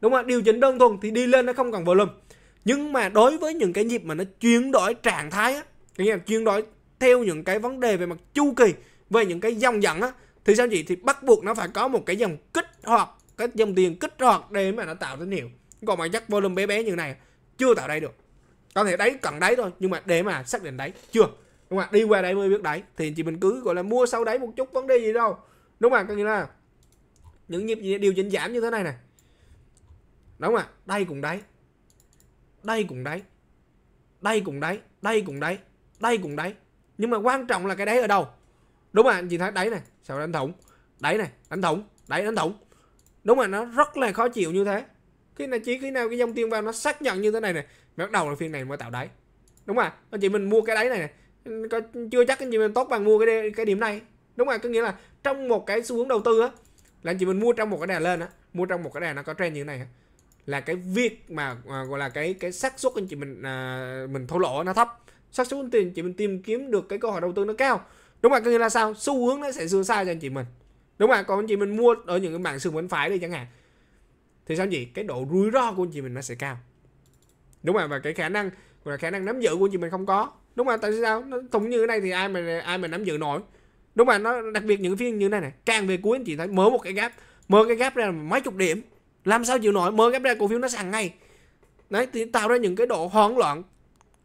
Speaker 1: đúng không ạ điều chỉnh đơn thuần thì đi lên nó không cần volume nhưng mà đối với những cái nhịp mà nó chuyển đổi trạng thái á nghĩa là chuyển đổi theo những cái vấn đề về mặt chu kỳ về những cái dòng dẫn á thì sao chị thì bắt buộc nó phải có một cái dòng kích hoạt cái dòng tiền kích hoạt để mà nó tạo tín hiệu còn mà chắc volume bé bé như này chưa tạo đây được có thể đấy cần đấy thôi nhưng mà để mà xác định đấy chưa đúng không ạ đi qua đấy mới biết đấy thì chị mình cứ gọi là mua sau đấy một chút vấn đề gì đâu đúng không ạ có nghĩa là những nhịp điều chỉnh giảm như thế này này đúng không ạ đây cùng đáy đây cùng đáy đây cùng đáy đây cùng đáy đây cùng đáy nhưng mà quan trọng là cái đáy ở đâu đúng không ạ anh chị thấy đáy này sao đánh thủng đáy này đánh thủng đáy đánh thủng đúng là nó rất là khó chịu như thế khi nào chỉ khi nào cái dòng tiền vào nó xác nhận như thế này này bắt đầu là phiên này mới tạo đáy đúng không anh chị mình mua cái đáy này này chưa chắc anh chị mình tốt bằng mua cái cái điểm này đúng không có nghĩa là trong một cái xu hướng đầu tư á là anh chị mình mua trong một cái đà lên á mua trong một cái đà nó có trend như thế này là cái việc mà à, gọi là cái cái xác suất anh chị mình à, mình thua lỗ nó thấp xác suất tiền chị mình tìm kiếm được cái cơ hội đầu tư nó cao đúng không ạ có nghĩa là sao xu hướng nó sẽ sửa sai cho anh chị mình đúng không ạ còn anh chị mình mua ở những cái mạng sườn bên phải đi chẳng hạn thì sao chị cái độ rủi ro của anh chị mình nó sẽ cao đúng không ạ và cái khả năng gọi là khả năng nắm giữ của anh chị mình không có đúng không ạ tại sao nó cũng như thế này thì ai mà ai mà nắm giữ nổi đúng không ạ nó đặc biệt những phiên như thế này này càng về cuối anh chị thấy mở một cái gap mở cái gap ra là mấy chục điểm làm sao chịu nổi mới gấp ra cổ phiếu nó sàn ngay đấy thì tạo ra những cái độ hoang loạn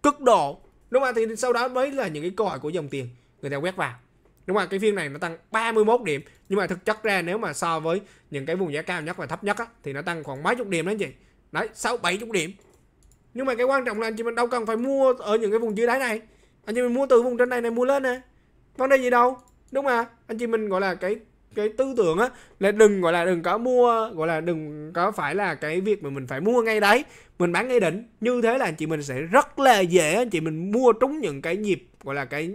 Speaker 1: cực độ đúng không thì sau đó mới là những cái câu hỏi của dòng tiền người ta quét vào đúng không cái phiên này nó tăng 31 điểm nhưng mà thực chất ra nếu mà so với những cái vùng giá cao nhất và thấp nhất á, thì nó tăng khoảng mấy chục điểm đấy chị đấy sáu bảy chục điểm nhưng mà cái quan trọng là anh chị mình đâu cần phải mua ở những cái vùng dưới đáy này anh chị mình mua từ vùng trên này này mua lên nè vấn đề gì đâu đúng mà anh chị mình gọi là cái cái tư tưởng á là đừng gọi là đừng có mua gọi là đừng có phải là cái việc mà mình phải mua ngay đấy mình bán ngay đỉnh như thế là anh chị mình sẽ rất là dễ anh chị mình mua trúng những cái nhịp gọi là cái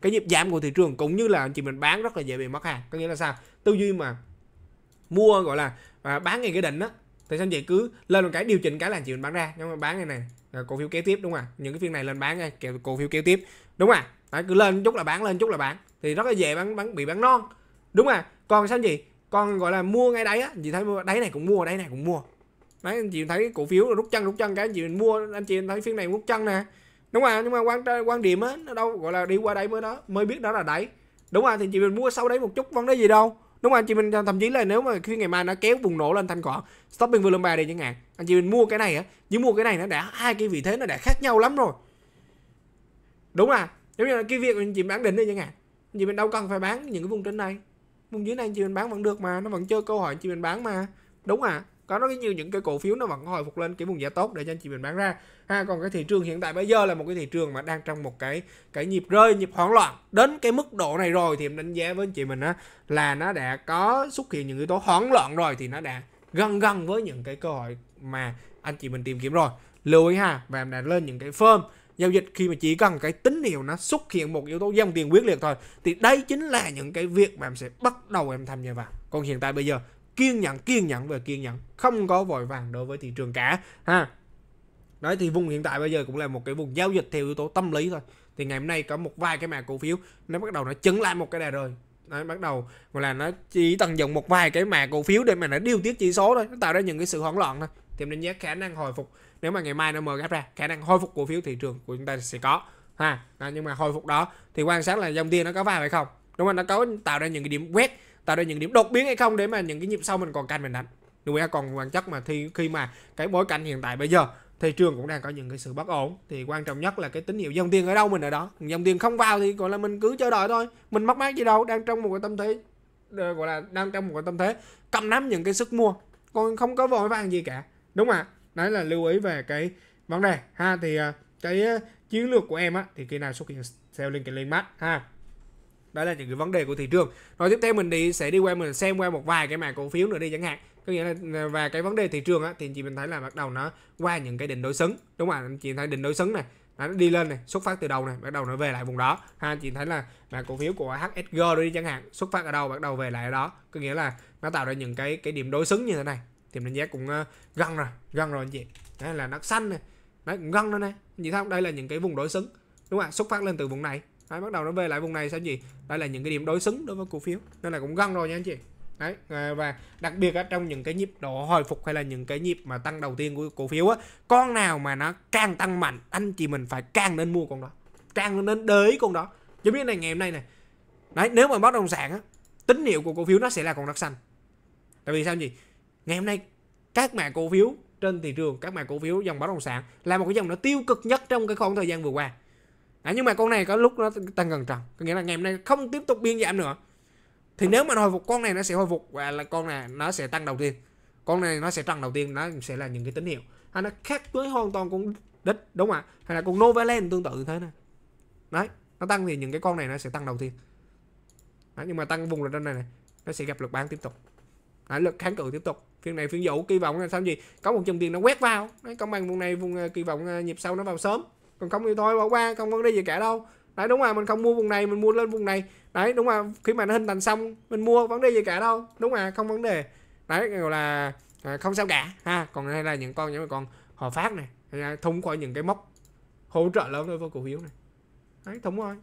Speaker 1: cái nhịp giảm của thị trường cũng như là anh chị mình bán rất là dễ bị mất hàng có nghĩa là sao tư duy mà mua gọi là và bán ngay cái đỉnh á thì sao chị cứ lên một cái điều chỉnh cái là anh chị mình bán ra nhưng mà bán này này cổ phiếu kế tiếp đúng không ạ những cái phiên này lên bán ngay cổ phiếu kế tiếp đúng không ạ cứ lên chút là bán lên chút là bán thì rất là dễ bán bán bị bán non đúng à còn sao gì còn gọi là mua ngay đấy á chị thấy mua đáy này cũng mua đáy này cũng mua đấy anh chị thấy cổ phiếu rút chân rút chân cái chị mua anh chị thấy phiên này rút chân nè đúng rồi nhưng mà quan quan điểm á nó đâu gọi là đi qua đây mới đó mới biết đó là đáy đúng rồi thì chị mình mua sau đấy một chút vấn đề gì đâu đúng không anh chị mình thậm chí là nếu mà khi ngày mai nó kéo bùng nổ lên thanh khoản stopping volume bài đi chẳng hạn anh chị mình mua cái này á chỉ mua cái này nó đã hai cái vị thế nó đã khác nhau lắm rồi đúng à giống như là cái việc anh chị bán đỉnh đi chẳng hạn anh chị mình đâu cần phải bán những cái vùng trên này vùng dưới này chị mình bán vẫn được mà nó vẫn chưa câu hỏi chị mình bán mà đúng à có rất nhiều những cái cổ phiếu nó vẫn hồi phục lên cái vùng giá tốt để cho anh chị mình bán ra ha còn cái thị trường hiện tại bây giờ là một cái thị trường mà đang trong một cái cái nhịp rơi nhịp hoảng loạn đến cái mức độ này rồi thì em đánh giá với anh chị mình á là nó đã có xuất hiện những yếu tố hoảng loạn rồi thì nó đã gần gần với những cái cơ hội mà anh chị mình tìm kiếm rồi lưu ý ha và em đã lên những cái firm giao dịch khi mà chỉ cần cái tín hiệu nó xuất hiện một yếu tố dòng tiền quyết liệt thôi thì đây chính là những cái việc mà em sẽ bắt đầu em tham gia vào còn hiện tại bây giờ kiên nhẫn kiên nhẫn về kiên nhẫn không có vội vàng đối với thị trường cả ha đấy thì vùng hiện tại bây giờ cũng là một cái vùng giao dịch theo yếu tố tâm lý thôi thì ngày hôm nay có một vài cái mã cổ phiếu nó bắt đầu nó chứng lại một cái đà rồi nó bắt đầu gọi là nó chỉ tận dụng một vài cái mã cổ phiếu để mà nó điều tiết chỉ số thôi nó tạo ra những cái sự hoảng loạn thôi thì mình đánh giá khả năng hồi phục nếu mà ngày mai nó mở gap ra khả năng hồi phục cổ phiếu thị trường của chúng ta sẽ có ha à, nhưng mà hồi phục đó thì quan sát là dòng tiền nó có vào hay không đúng không nó có tạo ra những cái điểm quét tạo ra những điểm đột biến hay không để mà những cái nhịp sau mình còn canh mình đánh đúng không còn quan chắc mà thì khi mà cái bối cảnh hiện tại bây giờ thị trường cũng đang có những cái sự bất ổn thì quan trọng nhất là cái tín hiệu dòng tiền ở đâu mình ở đó dòng tiền không vào thì gọi là mình cứ chờ đợi thôi mình mất mát gì đâu đang trong một cái tâm thế gọi là đang trong một cái tâm thế cầm nắm những cái sức mua còn không có vội vàng gì cả đúng không ạ đấy là lưu ý về cái vấn đề ha thì à, cái à, chiến lược của em á thì khi nào xuất hiện sell lên kênh lên mắt ha đó là những cái vấn đề của thị trường rồi tiếp theo mình đi sẽ đi qua mình xem qua một vài cái mảng cổ phiếu nữa đi chẳng hạn có nghĩa là à, và cái vấn đề thị trường á thì chị mình thấy là bắt đầu nó qua những cái đỉnh đối xứng đúng không ạ? chị thấy đỉnh đối xứng này nó đi lên này xuất phát từ đầu này bắt đầu nó về lại vùng đó ha chị thấy là mã cổ phiếu của HSG đi chẳng hạn xuất phát ở đâu bắt đầu về lại ở đó có nghĩa là nó tạo ra những cái cái điểm đối xứng như thế này tiềm đánh giá cũng ờ, gần rồi gần rồi anh chị đấy là nó xanh này đấy cũng gần nữa này anh chị thấy không đây là những cái vùng đối xứng đúng không ạ xuất phát lên từ vùng này đấy, bắt đầu nó về lại vùng này sao gì đây là những cái điểm đối xứng đối với cổ phiếu nên là cũng gần rồi nha anh chị đấy ờ, và đặc biệt ở trong những cái nhịp độ hồi phục hay là những cái nhịp mà tăng đầu tiên của cổ phiếu á con nào mà nó càng tăng mạnh anh chị mình phải càng nên mua con đó càng nên đợi con đó giống như này ngày hôm nay này đấy nếu mà bất động sản á tín hiệu của cổ phiếu nó sẽ là con đất xanh tại vì sao gì ngày hôm nay các mã cổ phiếu trên thị trường các mã cổ phiếu dòng bất động sản là một cái dòng nó tiêu cực nhất trong cái khoảng thời gian vừa qua à, nhưng mà con này có lúc nó tăng gần trần có nghĩa là ngày hôm nay không tiếp tục biên giảm nữa thì nếu mà hồi phục con này nó sẽ hồi phục và là con này nó sẽ tăng đầu tiên con này nó sẽ tăng đầu tiên nó sẽ là những cái tín hiệu hay nó khác với hoàn toàn con đích đúng không ạ hay là con novaland tương tự thế này đấy nó tăng thì những cái con này nó sẽ tăng đầu tiên đấy, nhưng mà tăng vùng lên trên này này nó sẽ gặp lực bán tiếp tục đấy, lực kháng cự tiếp tục phiên này phiên dụ kỳ vọng là sao gì có một chân tiền nó quét vào đấy, công bằng vùng này vùng ờ, kỳ vọng ờ, nhịp sau nó vào sớm còn không thì thôi bỏ qua không vấn đề gì cả đâu đấy đúng rồi mình không mua vùng này mình mua lên vùng này đấy đúng rồi khi mà nó hình thành xong mình mua vấn đề gì cả đâu đúng rồi không vấn đề đấy gọi là à, không sao cả ha còn đây là những con những con hòa phát này thúng qua những cái mốc hỗ trợ lớn đối với cổ phiếu này đấy thúng thôi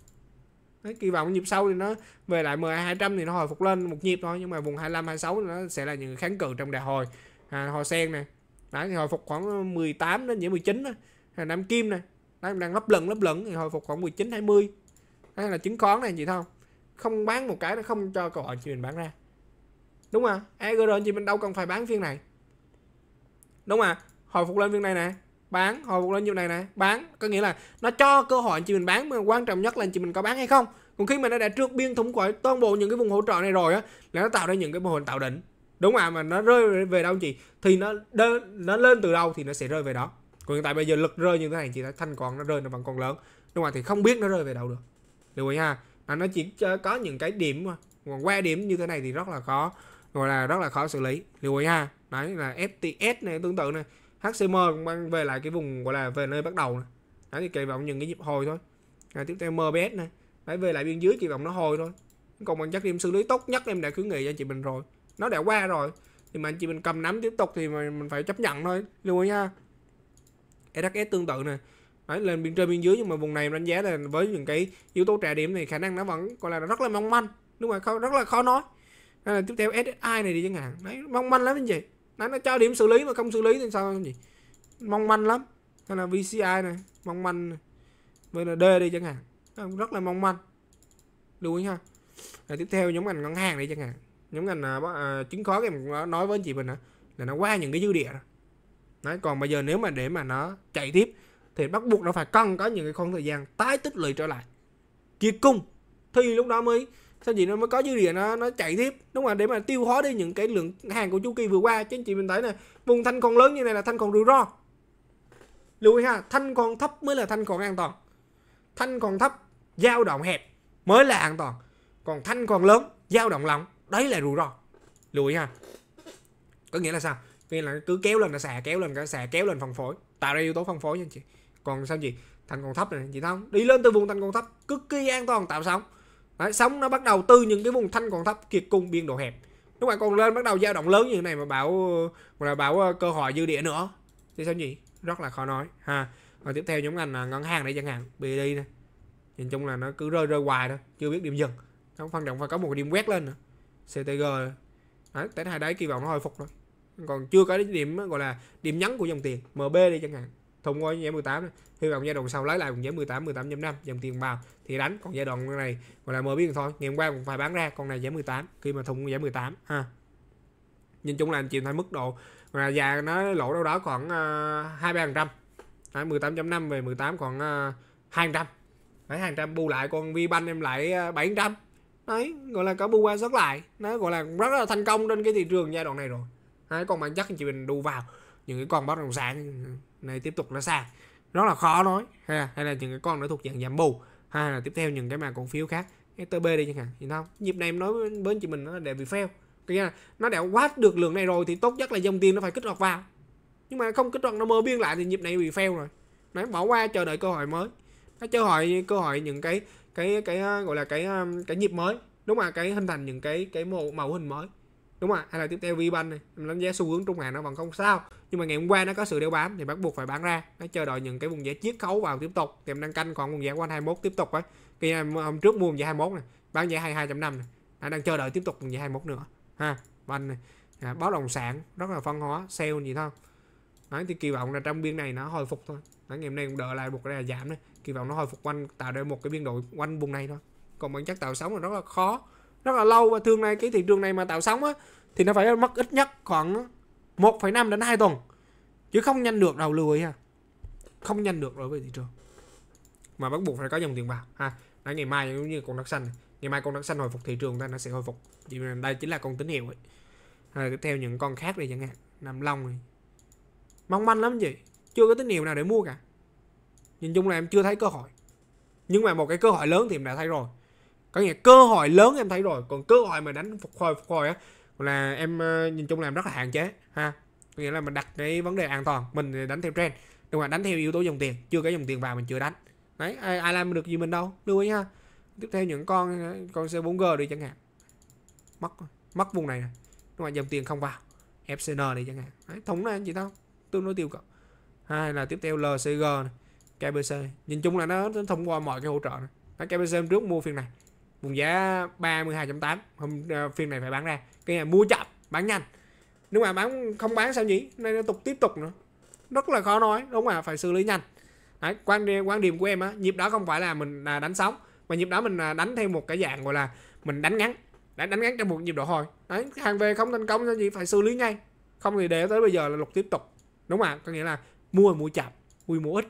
Speaker 1: Đấy, kỳ vọng nhịp sâu thì nó về lại 10 200 thì nó hồi phục lên một nhịp thôi nhưng mà vùng 25 26 nó sẽ là những kháng cự trong đà hồi à, hồi sen này đấy thì hồi phục khoảng 18 đến giữa 19 đó. nam kim này đấy, đang lấp lửng lấp lửng thì hồi phục khoảng 19 20 đấy là chứng khoán này chị không không bán một cái nó không cho cơ hội chị mình bán ra đúng không AGR chị mình đâu cần phải bán phiên này đúng không hồi phục lên phiên này nè bán hồi phục lên như này nè bán có nghĩa là nó cho cơ hội anh chị mình bán mà quan trọng nhất là anh chị mình có bán hay không còn khi mà nó đã trước biên thủng khỏi toàn bộ những cái vùng hỗ trợ này rồi á là nó tạo ra những cái mô hình tạo đỉnh đúng không mà mà nó rơi về đâu chị thì nó đơn, nó lên từ đâu thì nó sẽ rơi về đó còn hiện tại bây giờ lực rơi như thế này chị thấy thanh còn nó rơi nó vẫn còn lớn đúng không mà thì không biết nó rơi về đâu được được rồi ha mà nó chỉ có những cái điểm mà còn qua điểm như thế này thì rất là khó gọi là rất là khó xử lý lưu ý ha đấy là FTS này tương tự này HCM cũng mang về lại cái vùng gọi là về nơi bắt đầu này. Đấy thì kỳ vọng những cái nhịp hồi thôi à, tiếp theo MBS này phải về lại biên dưới kỳ vọng nó hồi thôi còn bằng chắc em xử lý tốt nhất em đã khuyến nghị cho chị mình rồi nó đã qua rồi thì mà anh chị mình cầm nắm tiếp tục thì mình phải chấp nhận thôi lưu ý nha SHS tương tự này Đấy, lên biên trên biên dưới nhưng mà vùng này đánh giá là với những cái yếu tố trẻ điểm này khả năng nó vẫn gọi là rất là mong manh đúng không? rất là khó nói nên là tiếp theo SSI này đi chẳng hạn đấy mong manh lắm anh chị Đấy, nó cho điểm xử lý mà không xử lý thì sao gì mong manh lắm hay là VCI này mong manh này. là D đi chẳng hạn rất là mong manh lưu ý ha rồi tiếp theo nhóm ngành ngân hàng đi chẳng hạn nhóm ngành à, à chứng khoán em nói với anh chị mình à, là nó qua những cái dư địa rồi Đấy, còn bây giờ nếu mà để mà nó chạy tiếp thì bắt buộc nó phải cần có những cái khoảng thời gian tái tích lũy trở lại chia cung thì lúc đó mới sao gì nó mới có dư địa nó nó chạy tiếp đúng không để mà tiêu hóa đi những cái lượng hàng của chu kỳ vừa qua chứ anh chị mình thấy này vùng thanh còn lớn như này là thanh còn rủi ro lưu ý ha thanh còn thấp mới là thanh còn an toàn thanh còn thấp dao động hẹp mới là an toàn còn thanh còn lớn dao động lỏng đấy là rủi ro lưu ý ha có nghĩa là sao nghĩa là cứ kéo lên là xà kéo lên cả xà kéo lên phân phối tạo ra yếu tố phân phối nha anh chị còn sao gì thanh còn thấp này chị thấy không đi lên từ vùng thanh còn thấp cực kỳ an toàn tạo sóng Đấy, sóng nó bắt đầu từ những cái vùng thanh còn thấp kiệt cung biên độ hẹp lúc bạn còn lên bắt đầu dao động lớn như thế này mà bảo mà là bảo ờ, cơ hội dư địa nữa thì sao nhỉ rất là khó nói ha và tiếp theo nhóm ngành là ngân hàng đây chẳng hạn bid này nhìn chung là nó cứ rơi rơi hoài thôi chưa biết điểm dừng nó phân động phải có một điểm quét lên nữa ctg đấy tới hai đấy kỳ vọng nó hồi phục rồi còn chưa có điểm gọi là điểm nhấn của dòng tiền mb đi chẳng hạn thùng qua giải 18 hy vọng giai đoạn sau lấy lại cùng giải 18 18.5 dòng tiền vào thì đánh còn giai đoạn này gọi là mờ biết thôi ngày hôm qua cũng phải bán ra con này giải 18 khi mà thùng giải 18 ha nhìn chung là anh chịu thay mức độ mà già nó lỗ đâu đó khoảng ờ, hai ba phần trăm 18.5 về 18 còn ờ, hai trăm phải hàng trăm bu lại con vi banh em lại 700 ờ, đấy gọi là có bu qua rất lại nó gọi là rất là thành công trên cái thị trường giai đoạn này rồi đấy, còn bản chất anh chị mình đu vào những cái con bất động sản này tiếp tục nó sàn rất là khó nói hay là, hay là những cái con nó thuộc dạng giảm bù hay là tiếp theo những cái mà cổ phiếu khác STB đi chẳng hạn thì không nhịp này em nói với, với chị mình nó để bị fail kia nó đã quá được lượng này rồi thì tốt nhất là dòng tiền nó phải kích hoạt vào nhưng mà không kích hoạt nó mơ biên lại thì nhịp này bị fail rồi nó bỏ qua chờ đợi cơ hội mới nó chờ hỏi cơ hội những cái cái cái ờ, gọi là cái ờ, cái nhịp mới đúng mà cái hình thành những cái cái màu mẫu hình mới đúng rồi hay là tiếp theo vbank này mình đánh giá xu hướng trung hạn nó vẫn không sao nhưng mà ngày hôm qua nó có sự đeo bám thì bắt buộc phải bán ra nó chờ đợi những cái vùng giá chiết khấu vào tiếp tục thì mình đang canh còn vùng giá quanh 21 tiếp tục ấy khi hôm trước mua vùng giá 21 này bán giá 22.5 này nó đang chờ đợi tiếp tục vùng giá 21 nữa ha banh này à, báo động sản rất là phân hóa sale gì thôi Đấy, thì kỳ vọng là trong biên này nó hồi phục thôi Đấy, ngày hôm nay cũng đợi lại một cái là giảm này kỳ vọng nó hồi phục quanh tạo ra một cái biên độ quanh vùng này thôi còn bản chất tạo sóng là rất là khó rất là lâu và thường này cái thị trường này mà tạo sóng á thì nó phải mất ít nhất khoảng 1,5 đến 2 tuần chứ không nhanh được đầu lưu ý ha không nhanh được đối với thị trường mà bắt buộc phải có dòng tiền bạc ha đó ngày mai giống như con đất xanh ngày mai con đất xanh hồi phục thị trường ta nó sẽ hồi phục đây chính là con tín hiệu ấy rồi theo những con khác đi chẳng hạn nam long này mong manh lắm gì chưa có tín hiệu nào để mua cả nhìn chung là em chưa thấy cơ hội nhưng mà một cái cơ hội lớn thì em đã thấy rồi có nghĩa cơ hội lớn em thấy rồi còn cơ hội mà đánh phục hồi phục hồi á là em ờ, nhìn chung làm rất là hạn chế ha có nghĩa là mình đặt cái vấn đề an toàn mình đánh theo trend nhưng mà đánh theo yếu tố dòng tiền chưa có dòng tiền vào mình chưa đánh đấy ai, ai làm được gì mình đâu lưu ý ha tiếp theo những con ờ, con c 4 g đi chẳng hạn mất mất vùng này đúng nhưng mà dòng tiền không vào fcn đi chẳng hạn đấy, thống này anh chị tao tương đối tiêu cực hai là tiếp theo lcg này, kbc nhìn chung là nó thông qua mọi cái hỗ trợ này. Đấy, kbc hôm trước mua phiên này vùng giá 32.8 hôm uh, ờ, phiên này phải bán ra cái này mua chậm bán nhanh nếu mà bán không bán sao nhỉ nên nó tục tiếp tục nữa rất là khó nói đúng không ạ phải xử lý nhanh Đấy, quan điểm, quan điểm của em á nhịp đó không phải là mình là đánh sóng mà nhịp đó mình là đánh theo một cái dạng gọi là mình đánh ngắn đã đánh ngắn trong một nhịp độ hồi Đấy, hàng về không thành công sao gì phải xử lý ngay không thì để tới bây giờ là lục tiếp tục đúng không ạ có nghĩa là mua mua chậm mua mua ít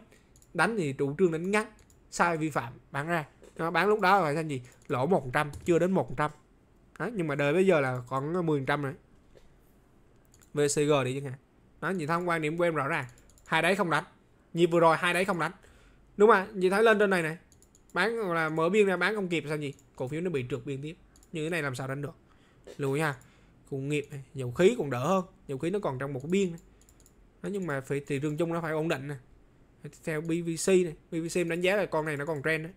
Speaker 1: đánh thì chủ trương đánh ngắn sai vi phạm bán ra nó bán lúc đó là sao gì lỗ 100 chưa đến 100 đó, nhưng mà đời bây giờ là còn 10 trăm rồi VCG đi chứ hả nó nhìn thông quan điểm của em rõ ràng hai đáy không đánh như vừa rồi hai đáy không đánh đúng mà gì thấy lên trên này này bán là mở biên ra bán không kịp sao gì cổ phiếu nó bị trượt biên tiếp như thế này làm sao đánh được lùi nha cùng nghiệp này dầu khí còn đỡ hơn dầu khí nó còn trong một biên này. Đó, nhưng mà phải thị trường chung nó phải ổn định này theo BVC này BVC đánh giá là con này nó còn trend đấy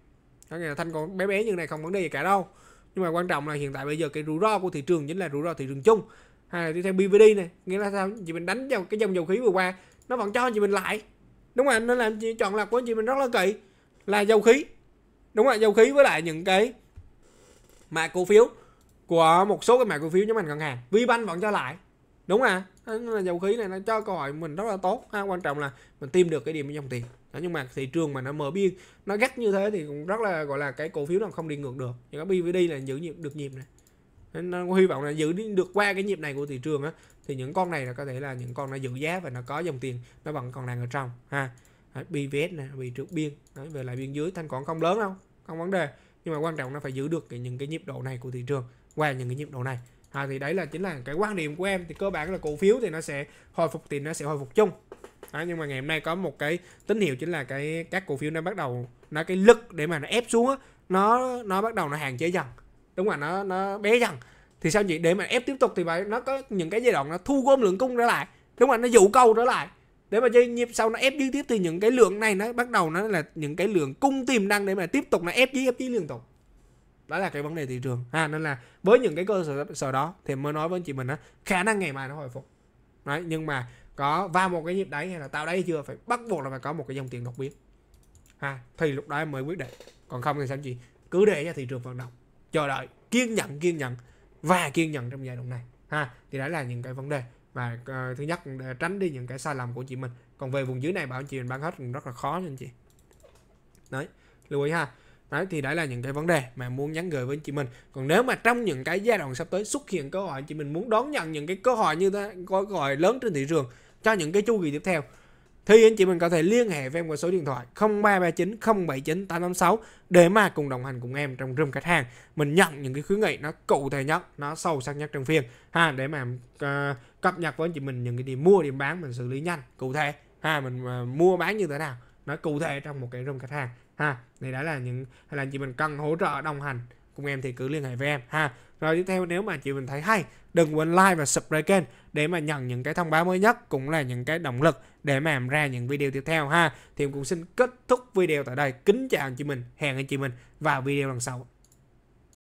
Speaker 1: có nghĩa là thanh còn bé bé như này không vấn đề gì cả đâu nhưng mà quan trọng là hiện tại bây giờ cái rủi ro của thị trường chính là rủi ro thị trường chung hay là đi theo BVD này nghĩa là sao chị mình đánh vào cái dòng dầu khí vừa qua nó vẫn cho chị mình lại đúng không nên là chị chọn lọc của chị mình rất là kỳ là dầu khí đúng rồi dầu khí với lại những cái mã cổ phiếu của một số cái mã cổ phiếu nhóm ngành ngân hàng Vbank vẫn cho lại đúng à là dầu khí này nó cho cơ hội mình rất là tốt ha quan trọng là mình tìm được cái điểm dòng tiền đó, nhưng mà thị trường mà nó mở biên nó gắt như thế thì cũng rất là gọi là cái cổ phiếu nào không đi ngược được nhưng cái BVD là giữ nhịp được nhịp này nên nó hy vọng là giữ được qua cái nhịp này của thị trường á thì những con này là có thể là những con nó giữ giá và nó có dòng tiền nó vẫn còn đang ở trong ha BVS nè bị trước biên Đấy, về lại biên dưới thanh khoản không lớn đâu không vấn đề nhưng mà quan trọng nó phải giữ được cái, những cái nhịp độ này của thị trường qua những cái nhịp độ này à, thì đấy là chính là cái quan điểm của em thì cơ bản là cổ phiếu thì nó sẽ hồi phục tiền nó sẽ hồi phục chung đó, nhưng mà ngày hôm nay có một cái tín hiệu chính là cái các cổ phiếu nó bắt đầu nó cái lực để mà nó ép xuống á nó nó bắt đầu nó hạn chế dần đúng rồi nó nó bé dần thì sao vậy để mà ép tiếp tục thì phải nó có những cái giai đoạn nó thu gom lượng cung trở lại đúng rồi nó dụ câu trở lại để mà dây nhịp sau nó ép dưới tiếp thì những cái lượng này nó bắt đầu nó là những cái lượng cung tiềm năng để mà tiếp tục nó ép dưới ép dưới liên tục đó là cái vấn đề thị trường ha à, nên là với những cái cơ sở, sở đó thì mới nói với chị mình á khả năng ngày mai nó hồi phục Đấy, nhưng mà có vào một cái nhịp đáy hay là tạo đáy chưa phải bắt buộc là phải có một cái dòng tiền đột biến ha thì lúc đó em mới quyết định còn không thì sao chị cứ để cho thị trường vận động chờ đợi kiên nhẫn kiên nhẫn và kiên nhẫn trong giai đoạn này ha thì đấy là những cái vấn đề và uh, ờ, thứ nhất để tránh đi những cái sai lầm của chị mình còn về vùng dưới này bảo chị mình bán hết rất là khó nha anh chị đấy lưu ý ha đấy thì đấy là những cái vấn đề mà muốn nhắn gửi với anh chị mình còn nếu mà trong những cái giai đoạn sắp tới xuất hiện cơ hội anh chị mình muốn đón nhận những cái cơ hội như thế có cơ hội lớn trên thị trường cho những cái chu kỳ tiếp theo thì anh chị mình có thể liên hệ với em qua số điện thoại 0339 079 886 để mà cùng đồng hành cùng em trong room khách hàng. Mình nhận những cái khuyến nghị nó cụ thể nhất, nó sâu sắc nhất trong phiên ha để mà uh, cập nhật với anh chị mình những cái điểm mua điểm bán mình xử lý nhanh, cụ thể ha mình uh, mua bán như thế nào nó cụ thể trong một cái room khách hàng ha thì đó là những hay là anh chị mình cần hỗ trợ đồng hành cùng em thì cứ liên hệ với em ha rồi tiếp theo nếu mà chị mình thấy hay đừng quên like và subscribe kênh để mà nhận những cái thông báo mới nhất cũng là những cái động lực để mà em ra những video tiếp theo ha thì em cũng xin kết thúc video tại đây kính chào anh chị mình hẹn anh chị mình vào video lần sau